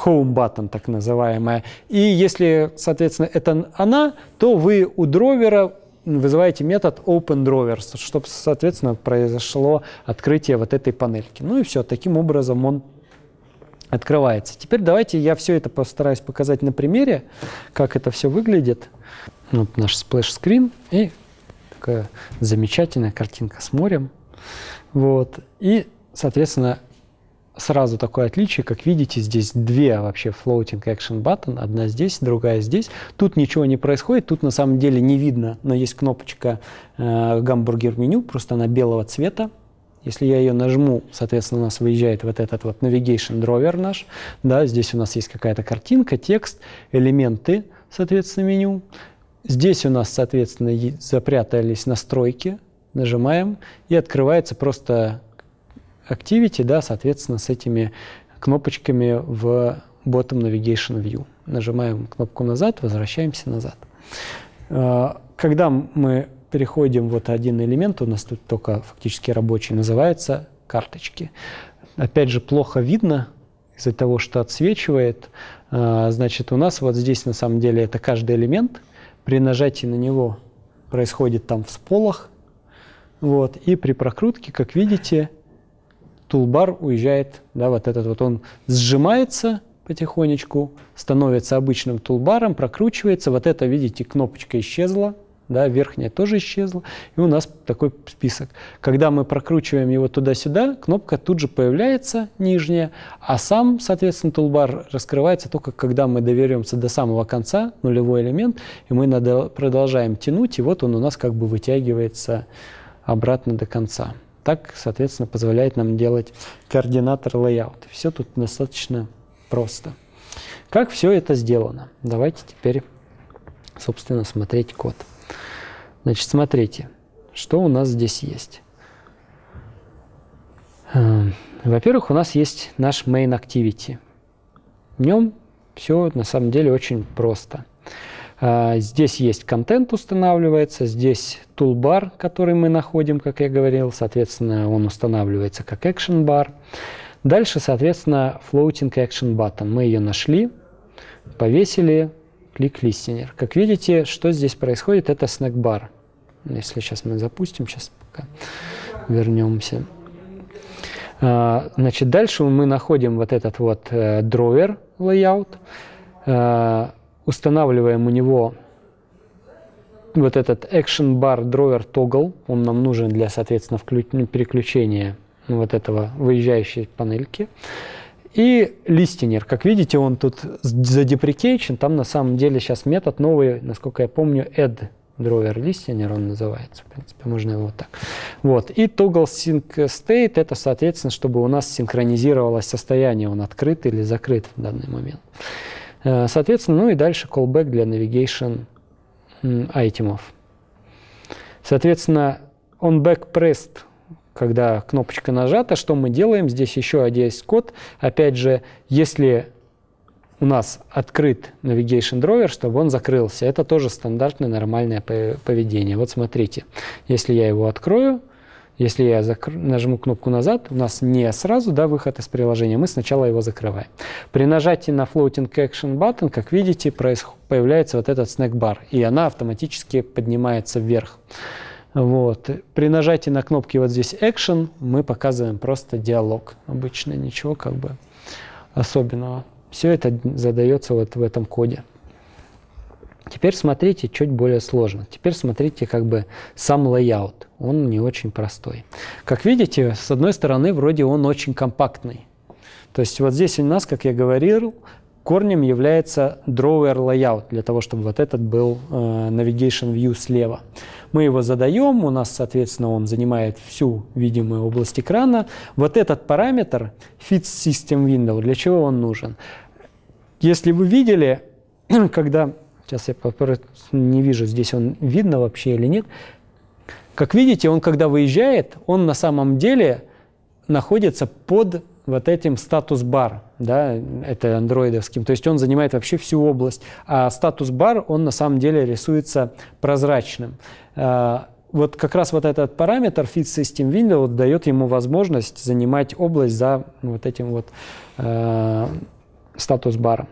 home button так называемая. И если, соответственно, это она, то вы у дровера вызываете метод open openDrover, чтобы, соответственно, произошло открытие вот этой панельки. Ну и все, таким образом он открывается. Теперь давайте я все это постараюсь показать на примере, как это все выглядит. Вот ну, наш splash screen и такая замечательная картинка с морем. Вот. И, соответственно, сразу такое отличие, как видите, здесь две вообще floating action button, одна здесь, другая здесь. Тут ничего не происходит, тут на самом деле не видно, но есть кнопочка э, гамбургер меню, просто она белого цвета. Если я ее нажму, соответственно, у нас выезжает вот этот вот navigation drawer наш. Да, здесь у нас есть какая-то картинка, текст, элементы, соответственно, меню. Здесь у нас, соответственно, запрятались настройки, нажимаем, и открывается просто Activity, да, соответственно, с этими кнопочками в Bottom Navigation View. Нажимаем кнопку «Назад», возвращаемся назад. Э, когда мы переходим, вот один элемент у нас тут только фактически рабочий, называется «Карточки». Опять же, плохо видно из-за того, что отсвечивает. Э, значит, у нас вот здесь на самом деле это каждый элемент. При нажатии на него происходит там всполох – вот. И при прокрутке, как видите, тулбар уезжает, да, вот этот вот он сжимается потихонечку, становится обычным тулбаром, прокручивается. Вот это, видите, кнопочка исчезла, да, верхняя тоже исчезла, и у нас такой список. Когда мы прокручиваем его туда-сюда, кнопка тут же появляется, нижняя, а сам, соответственно, тулбар раскрывается только когда мы доверимся до самого конца, нулевой элемент, и мы надо, продолжаем тянуть, и вот он у нас как бы вытягивается обратно до конца. Так, соответственно, позволяет нам делать координатор layout. Все тут достаточно просто. Как все это сделано? Давайте теперь, собственно, смотреть код. Значит, смотрите, что у нас здесь есть. Эм, во-первых, у нас есть наш main activity. В нем все на самом деле очень просто. А, здесь есть контент устанавливается, здесь тулбар, который мы находим, как я говорил, соответственно, он устанавливается как action бар. Дальше, соответственно, floating action button. Мы ее нашли, повесили, клик листинер. Как видите, что здесь происходит, это снэк-бар. Если сейчас мы запустим, сейчас пока вернемся. А, значит, дальше мы находим вот этот вот э, drawer layout а, устанавливаем у него вот этот Action Bar Drawer Toggle, он нам нужен для, соответственно, ну, переключения вот этого выезжающей панельки. И листинер, как видите, он тут задеприкейчен, там на самом деле сейчас метод новый, насколько я помню, add Drawer Listener он называется, в принципе, можно его вот так. Вот. И toggle sync state, это, соответственно, чтобы у нас синхронизировалось состояние, он открыт или закрыт в данный момент. Э, соответственно, ну и дальше callback для navigation айтемов. Соответственно, on back pressed, когда кнопочка нажата, что мы делаем? Здесь еще есть код. Опять же, если у нас открыт navigation drawer, чтобы он закрылся. Это тоже стандартное нормальное поведение. Вот смотрите, если я его открою, если я закр... нажму кнопку «Назад», у нас не сразу да, выход из приложения, мы сначала его закрываем. При нажатии на Floating Action Button, как видите, проис... появляется вот этот снэк-бар, и она автоматически поднимается вверх. Вот. При нажатии на кнопки вот здесь Action мы показываем просто диалог. Обычно ничего как бы особенного. Все это задается вот в этом коде. Теперь смотрите чуть более сложно. Теперь смотрите как бы сам лейаут. Он не очень простой. Как видите, с одной стороны, вроде он очень компактный. То есть вот здесь у нас, как я говорил, корнем является drawer layout, для того, чтобы вот этот был э, navigation view слева. Мы его задаем, у нас, соответственно, он занимает всю видимую область экрана. Вот этот параметр fits system window, для чего он нужен? Если вы видели, когда Сейчас я не вижу, здесь он видно вообще или нет. Как видите, он, когда выезжает, он на самом деле находится под вот этим статус-бар, да, это андроидовским, то есть он занимает вообще всю область, а статус-бар, он на самом деле рисуется прозрачным. А, вот как раз вот этот параметр Fit System Window дает ему возможность занимать область за вот этим вот а, статус-бара.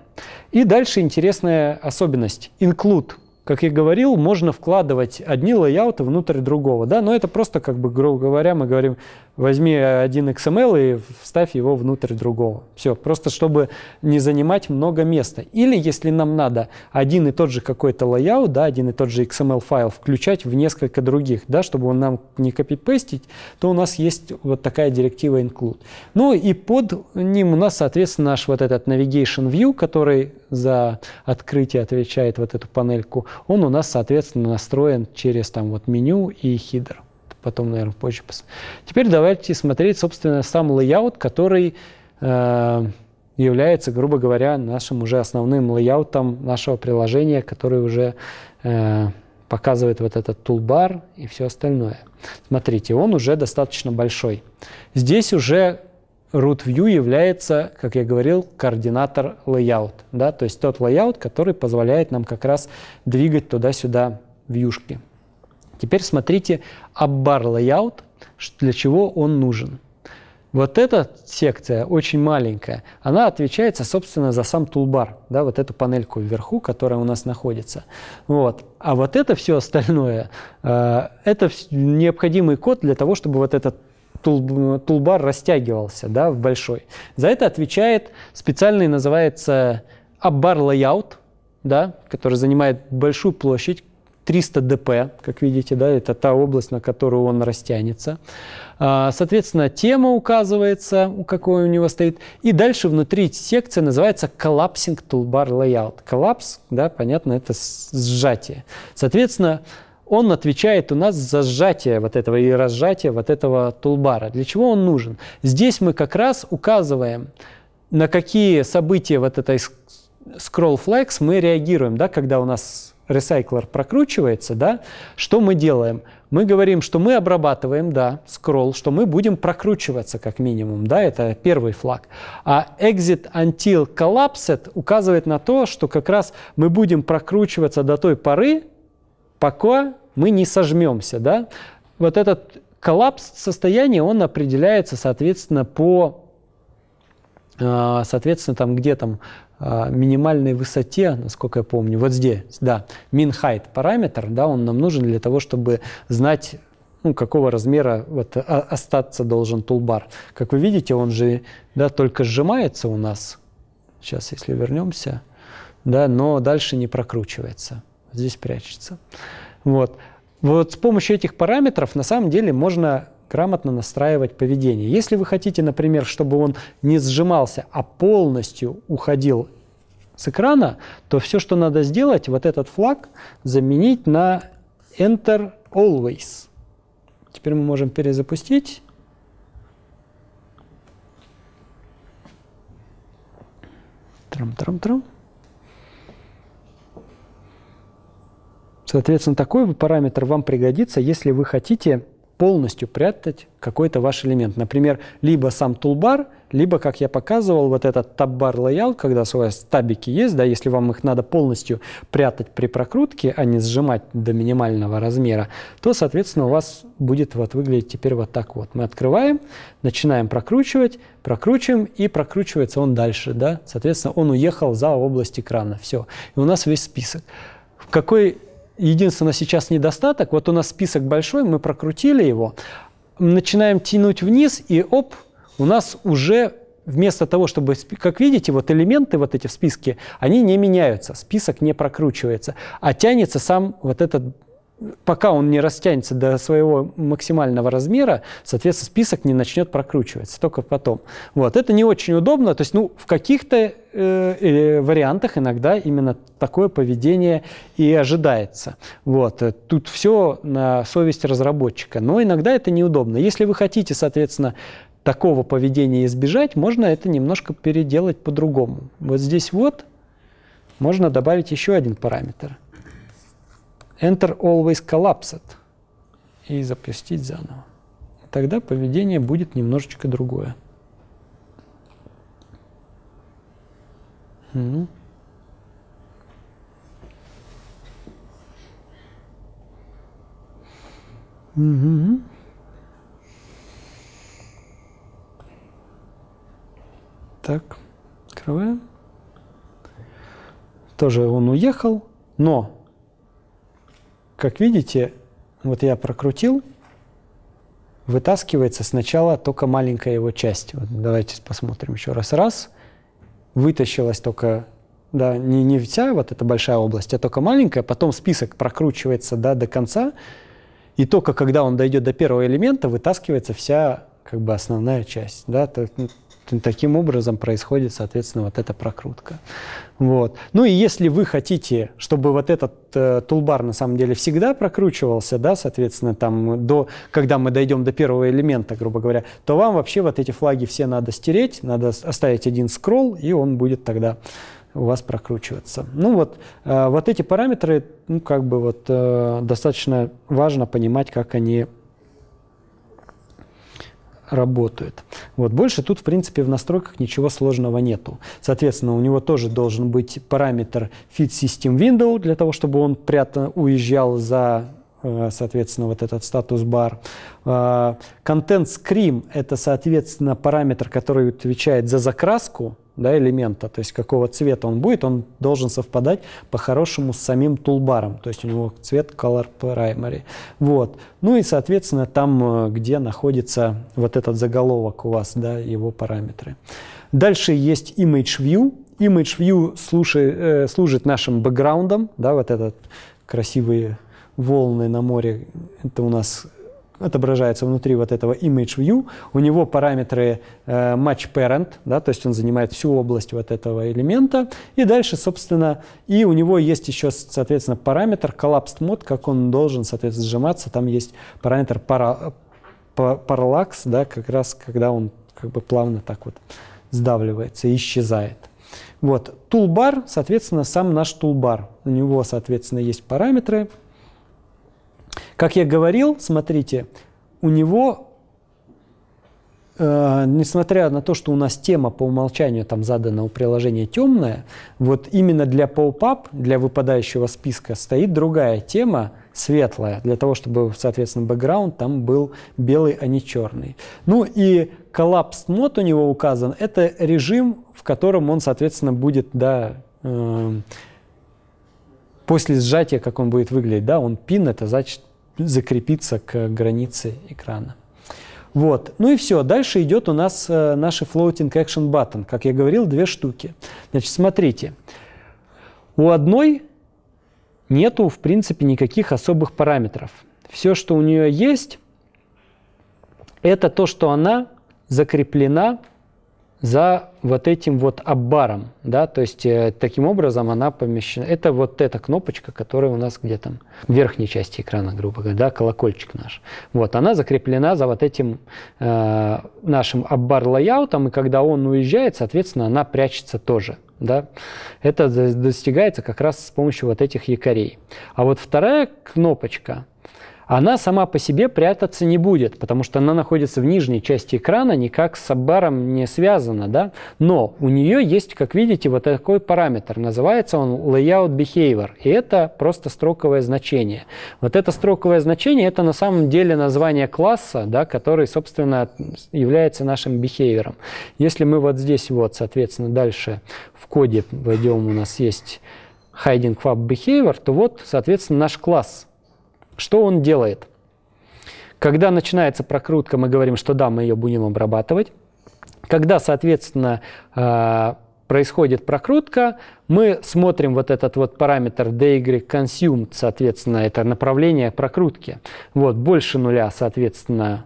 И дальше интересная особенность. Include. Как я говорил, можно вкладывать одни лайауты внутрь другого, да, но это просто, как бы, грубо говоря, мы говорим, возьми э, один XML эм и вставь его внутрь другого. Все, просто чтобы не занимать много места. Или если нам надо один и тот же какой-то layout, да, один и тот же XML эм файл включать в несколько других, да, чтобы он нам не копипестить, то у нас есть вот такая директива include. Ну и под ним у нас, соответственно, наш вот этот navigation view, который за открытие отвечает вот эту панельку, он у нас, соответственно, настроен через там вот меню и хидер потом, наверное, позже. Теперь давайте смотреть, собственно, сам лейаут, который э, является, грубо говоря, нашим уже основным лейаутом нашего приложения, который уже э, показывает вот этот тулбар и все остальное. Смотрите, он уже достаточно большой. Здесь уже root view является, как я говорил, координатор layout, да, то есть тот layout, который позволяет нам как раз двигать туда-сюда вьюшки. Теперь смотрите abbar layout, для чего он нужен. Вот эта секция очень маленькая, она отвечает, собственно, за сам тулбар, да, вот эту панельку вверху, которая у нас находится. Вот. А вот это все остальное, э, это необходимый код для того, чтобы вот этот тулбар растягивался да, в большой. За это отвечает специальный, называется abbar layout, да, который занимает большую площадь, 300 ДП, как видите, да, это та область, на которую он растянется. А, соответственно, тема указывается, у какой у него стоит. И дальше внутри секция называется Collapsing Toolbar Layout. Коллапс, да, понятно, это сжатие. Соответственно, он отвечает у нас за сжатие вот этого и разжатие вот этого тулбара. Для чего он нужен? Здесь мы как раз указываем, на какие события вот этой scroll flex мы реагируем, да, когда у нас ресайклер прокручивается, да, что мы делаем? Мы говорим, что мы обрабатываем, да, скролл, что мы будем прокручиваться как минимум, да, это первый флаг. А exit until collapsed указывает на то, что как раз мы будем прокручиваться до той поры, пока мы не сожмемся, да. Вот этот коллапс состояния, он определяется, соответственно, по а, соответственно, там где там а, минимальной высоте, насколько я помню, вот здесь, да, min height параметр, да, он нам нужен для того, чтобы знать, ну, какого размера вот остаться должен тулбар. Как вы видите, он же, да, только сжимается у нас. Сейчас, если вернемся, да, но дальше не прокручивается. Здесь прячется. Вот. Вот с помощью этих параметров на самом деле можно грамотно настраивать поведение. Если вы хотите, например, чтобы он не сжимался, а полностью уходил с экрана, то все, что надо сделать, вот этот флаг заменить на Enter Always. Теперь мы можем перезапустить. Трам-трам-трам. Соответственно, такой параметр вам пригодится, если вы хотите полностью прятать какой-то ваш элемент. Например, либо сам тулбар, либо, как я показывал, вот этот таббар лоял, когда у вас табики есть, да, если вам их надо полностью прятать при прокрутке, а не сжимать до минимального размера, то, соответственно, у вас будет вот выглядеть теперь вот так вот. Мы открываем, начинаем прокручивать, прокручиваем, и прокручивается он дальше, да, соответственно, он уехал за область экрана, все. И у нас весь список. В какой Единственный сейчас недостаток. Вот у нас список большой, мы прокрутили его. Начинаем тянуть вниз, и оп, у нас уже вместо того, чтобы, как видите, вот элементы вот эти в списке, они не меняются, список не прокручивается, а тянется сам вот этот пока он не растянется до своего максимального размера, соответственно, список не начнет прокручиваться, только потом. Вот, это не очень удобно, то есть, ну, в каких-то э, э вариантах иногда именно такое поведение и ожидается. Вот. Э, тут все на совесть разработчика, но иногда это неудобно. Если вы хотите, соответственно, такого поведения избежать, можно это немножко переделать по-другому. Вот здесь вот можно добавить еще один параметр – Enter always collapsed и запустить заново. Тогда поведение будет немножечко другое. Ну. Угу. Так, открываем. Тоже он уехал, но как видите, вот я прокрутил, вытаскивается сначала только маленькая его часть. Вот давайте посмотрим еще раз. Раз. Вытащилась только, да, не, не вся вот эта большая область, а только маленькая. Потом список прокручивается да, до конца. И только когда он дойдет до первого элемента, вытаскивается вся как бы основная часть. Да? То, ну, таким образом происходит, соответственно, вот эта прокрутка. Вот. Ну и если вы хотите, чтобы вот этот э, тулбар на самом деле всегда прокручивался, да, соответственно, там до, когда мы дойдем до первого элемента, грубо говоря, то вам вообще вот эти флаги все надо стереть, надо оставить один скролл, и он будет тогда у вас прокручиваться. Ну вот, э, вот эти параметры, ну как бы вот э, достаточно важно понимать, как они работают. Вот. Больше тут, в принципе, в настройках ничего сложного нету. Соответственно, у него тоже должен быть параметр Fit System Window для того, чтобы он прятно уезжал за Э, соответственно, вот этот статус-бар. Э, контент скрим – это, соответственно, параметр, который отвечает за закраску да, элемента, то есть какого цвета он будет, он должен совпадать по-хорошему с самим тулбаром, то есть у него цвет color primary. Вот. Ну и, соответственно, там, э, где находится вот этот заголовок у вас, да, его параметры. Дальше есть image view. Image view слушай, э, служит нашим бэкграундом, да, вот этот красивый волны на море, это у нас отображается внутри вот этого image view. У него параметры э, match parent, да, то есть он занимает всю область вот этого элемента. И дальше, собственно, и у него есть еще, соответственно, параметр collapsed mode, как он должен, соответственно, сжиматься. Там есть параметр para, parallax, да, как раз когда он как бы плавно так вот сдавливается исчезает. Вот, toolbar соответственно, сам наш toolbar У него, соответственно, есть параметры, как я говорил, смотрите, у него, э, несмотря на то, что у нас тема по умолчанию там задана у приложения темная, вот именно для pop-up, для выпадающего списка, стоит другая тема, светлая, для того, чтобы, соответственно, бэкграунд там был белый, а не черный. Ну и коллапс мод у него указан, это режим, в котором он, соответственно, будет, да, э, после сжатия, как он будет выглядеть, да, он пин, это значит закрепиться к границе экрана. Вот. Ну и все. Дальше идет у нас э, наши floating action button. Как я говорил, две штуки. Значит, смотрите. У одной нету, в принципе, никаких особых параметров. Все, что у нее есть, это то, что она закреплена за вот этим вот аббаром, да, то есть э, таким образом она помещена. Это вот эта кнопочка, которая у нас где-то в верхней части экрана, грубо говоря, да, колокольчик наш. Вот, она закреплена за вот этим э, нашим аббар лайаутом, и когда он уезжает, соответственно, она прячется тоже. Да? Это достигается как раз с помощью вот этих якорей. А вот вторая кнопочка – она сама по себе прятаться не будет, потому что она находится в нижней части экрана, никак с саббаром не связана, да? Но у нее есть, как видите, вот такой параметр, называется он layout behavior, и это просто строковое значение. Вот это строковое значение, это на самом деле название класса, да, который, собственно, является нашим behavior. Если мы вот здесь вот, соответственно, дальше в коде войдем, у нас есть hiding fab behavior, то вот, соответственно, наш класс – что он делает? Когда начинается прокрутка, мы говорим, что да, мы ее будем обрабатывать. Когда, соответственно, э, происходит прокрутка, мы смотрим вот этот вот параметр dy consumed, соответственно, это направление прокрутки. Вот, больше нуля, соответственно,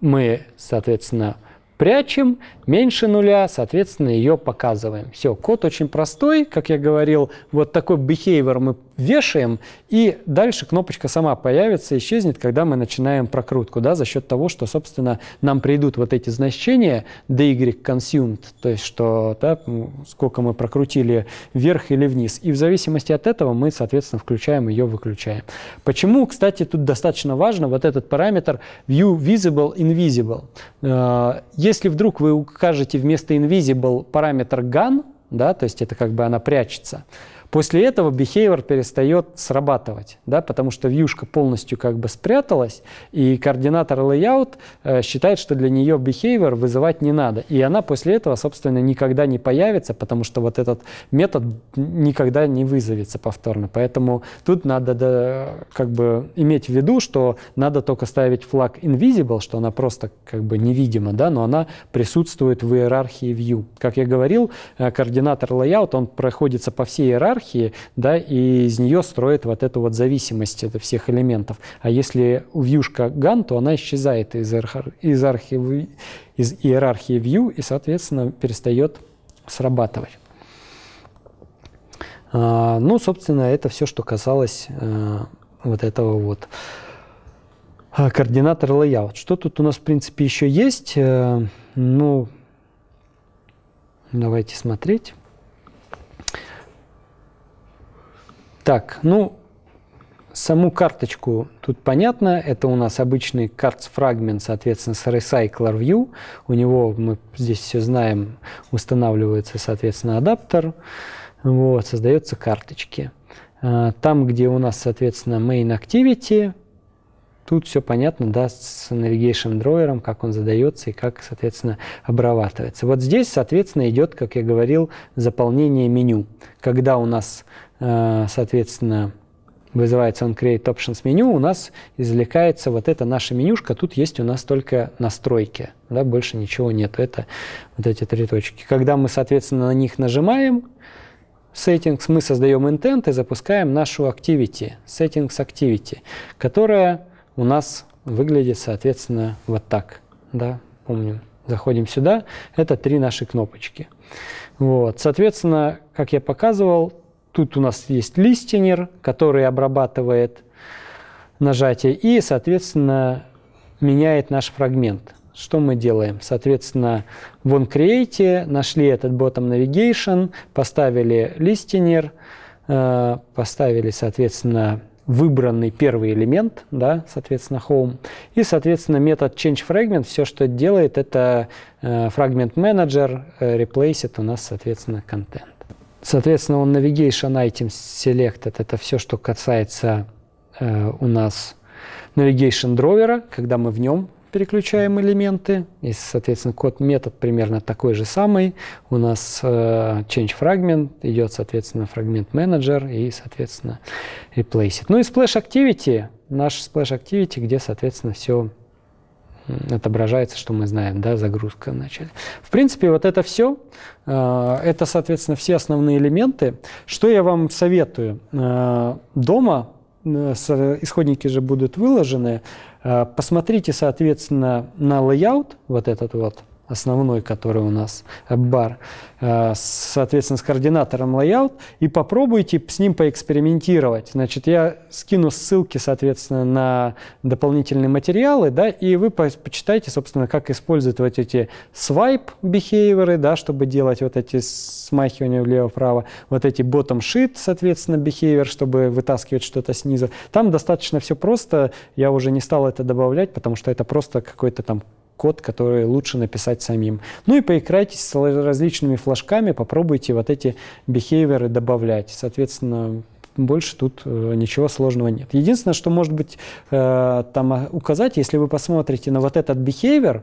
мы, соответственно, прячем, меньше нуля, соответственно, ее показываем. Все, код очень простой, как я говорил, вот такой behavior мы вешаем, и дальше кнопочка сама появится, исчезнет, когда мы начинаем прокрутку, да, за счет того, что, собственно, нам придут вот эти значения dy consumed, то есть что, да, сколько мы прокрутили вверх или вниз, и в зависимости от этого мы, соответственно, включаем ее, выключаем. Почему, кстати, тут достаточно важно вот этот параметр view visible, invisible. Э, если вдруг вы укажете вместо invisible параметр gun, да, то есть это как бы она прячется, После этого behavior перестает срабатывать, да, потому что вьюшка полностью как бы спряталась, и координатор layout э, считает, что для нее behavior вызывать не надо. И она после этого, собственно, никогда не появится, потому что вот этот метод никогда не вызовется повторно. Поэтому тут надо да, как бы иметь в виду, что надо только ставить флаг invisible, что она просто как бы невидима, да, но она присутствует в иерархии view. Как я говорил, э, координатор layout, он проходится по всей иерархии, иерархии, да, и из нее строит вот эту вот зависимость это всех элементов. А если вьюшка ган, то она исчезает из, иерархии, из иерархии view и, соответственно, перестает срабатывать. А, ну, собственно, это все, что касалось э, вот этого вот а, координатор layout. Что тут у нас, в принципе, еще есть? Э, ну, давайте смотреть. Так, ну, саму карточку тут понятно. Это у нас обычный Cards фрагмент, соответственно, с Recycler View. У него, мы здесь все знаем, устанавливается, соответственно, адаптер. Вот, создаются карточки. А, там, где у нас, соответственно, main activity, тут все понятно, да, с navigation drawer, как он задается и как, соответственно, обрабатывается. Вот здесь, соответственно, идет, как я говорил, заполнение меню. Когда у нас Э, соответственно, вызывается он Create Options меню, у нас извлекается вот эта наша менюшка. Тут есть у нас только настройки, да, больше ничего нет. Это вот эти три точки. Когда мы, соответственно, на них нажимаем, settings, мы создаем intent и запускаем нашу activity, settings activity, которая у нас выглядит, соответственно, вот так. Да, помним. Заходим сюда. Это три наши кнопочки. Вот. Соответственно, как я показывал, Тут у нас есть листенер, который обрабатывает нажатие и, соответственно, меняет наш фрагмент. Что мы делаем? Соответственно, в OnCreate нашли этот Bottom Navigation, поставили листенер, э, поставили, соответственно, выбранный первый элемент, да, соответственно, home. И, соответственно, метод changeFragment, все, что делает, это э, фрагмент менеджер, э, replace у нас, соответственно, контент. Соответственно, он Navigation Item Selected – это все, что касается э, у нас Navigation Drawer, когда мы в нем переключаем элементы. И, соответственно, код метод примерно такой же самый. У нас э, change fragment, идет, соответственно, фрагмент менеджер и, соответственно, replace it. Ну и splash activity, наш splash activity, где, соответственно, все отображается, что мы знаем, да, загрузка в начале. В принципе, вот это все. А, это, соответственно, все основные элементы. Что я вам советую? А, дома исходники же будут выложены. А, посмотрите, соответственно, на layout, вот этот вот, основной, который у нас э, бар, э, соответственно, с координатором layout, и попробуйте с ним поэкспериментировать. Значит, я скину ссылки, соответственно, на дополнительные материалы, да, и вы почитайте, собственно, как использовать вот эти swipe behavior, да, чтобы делать вот эти смахивания влево-вправо, вот эти bottom sheet, соответственно, behavior, чтобы вытаскивать что-то снизу. Там достаточно все просто, я уже не стал это добавлять, потому что это просто какой-то там код, который лучше написать самим. Ну и поиграйтесь с различными флажками, попробуйте вот эти бихейверы добавлять. Соответственно, больше тут э, ничего сложного нет. Единственное, что может быть э, там а, указать, если вы посмотрите на вот этот behavior,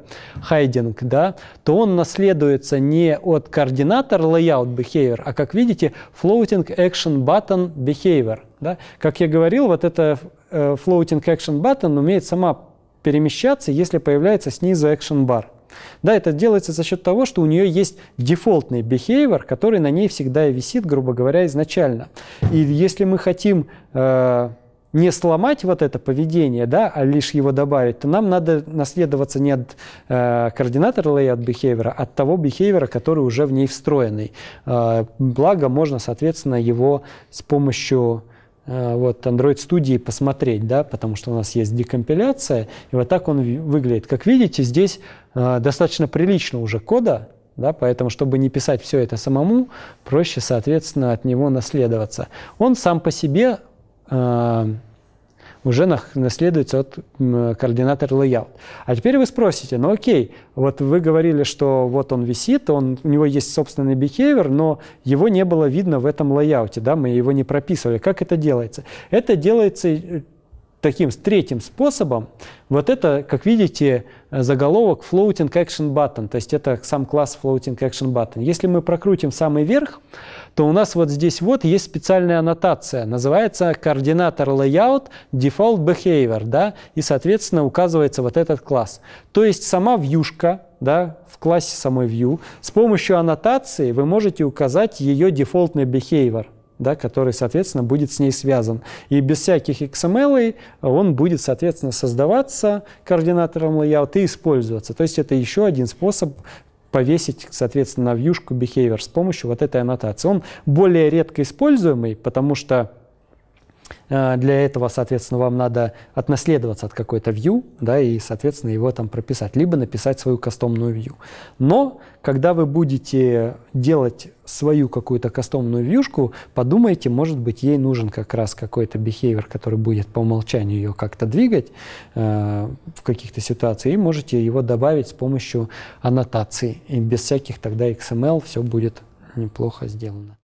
hiding, да, то он наследуется не от координатор layout behavior, а, как видите, floating action button behavior. Да? Как я говорил, вот это э, floating action button умеет сама перемещаться, если появляется снизу Action Bar. Да, это делается за счет того, что у нее есть дефолтный behavior, который на ней всегда и висит, грубо говоря, изначально. И если мы хотим э, не сломать вот это поведение, да, а лишь его добавить, то нам надо наследоваться не от э, координатора layout behavior, а от того behavior, который уже в ней встроенный. Э, благо, можно, соответственно, его с помощью Э, вот, Android студии посмотреть, да, потому что у нас есть декомпиляция, и вот так он выглядит. Как видите, здесь э, достаточно прилично уже кода, да, поэтому, чтобы не писать все это самому, проще, соответственно, от него наследоваться. Он сам по себе э, уже наследуется от координатора layout. А теперь вы спросите, ну окей, вот вы говорили, что вот он висит, он, у него есть собственный behavior, но его не было видно в этом layout, да, мы его не прописывали. Как это делается? Это делается э, таким третьим способом. Вот это, как видите, заголовок Floating Action Button, то есть это сам класс Floating Action Button. Если мы прокрутим самый верх, то у нас вот здесь вот есть специальная аннотация, называется координатор layout default behavior, да, и, соответственно, указывается вот этот класс. То есть сама вьюшка, да, в классе самой view, с помощью аннотации вы можете указать ее дефолтный behavior, да, который, соответственно, будет с ней связан. И без всяких XML эм он будет, соответственно, создаваться координатором layout и использоваться. То есть это еще один способ повесить, соответственно, на вьюшку behavior с помощью вот этой аннотации. Он более редко используемый, потому что а, для этого, соответственно, вам надо отнаследоваться от какой-то view, да, и, соответственно, его там прописать, либо написать свою кастомную view. Но, когда вы будете делать свою какую-то кастомную вьюшку, подумайте, может быть, ей нужен как раз какой-то behavior, который будет по умолчанию ее как-то двигать э, в каких-то ситуациях, и можете его добавить с помощью аннотации. И без всяких тогда XML эм все будет неплохо сделано.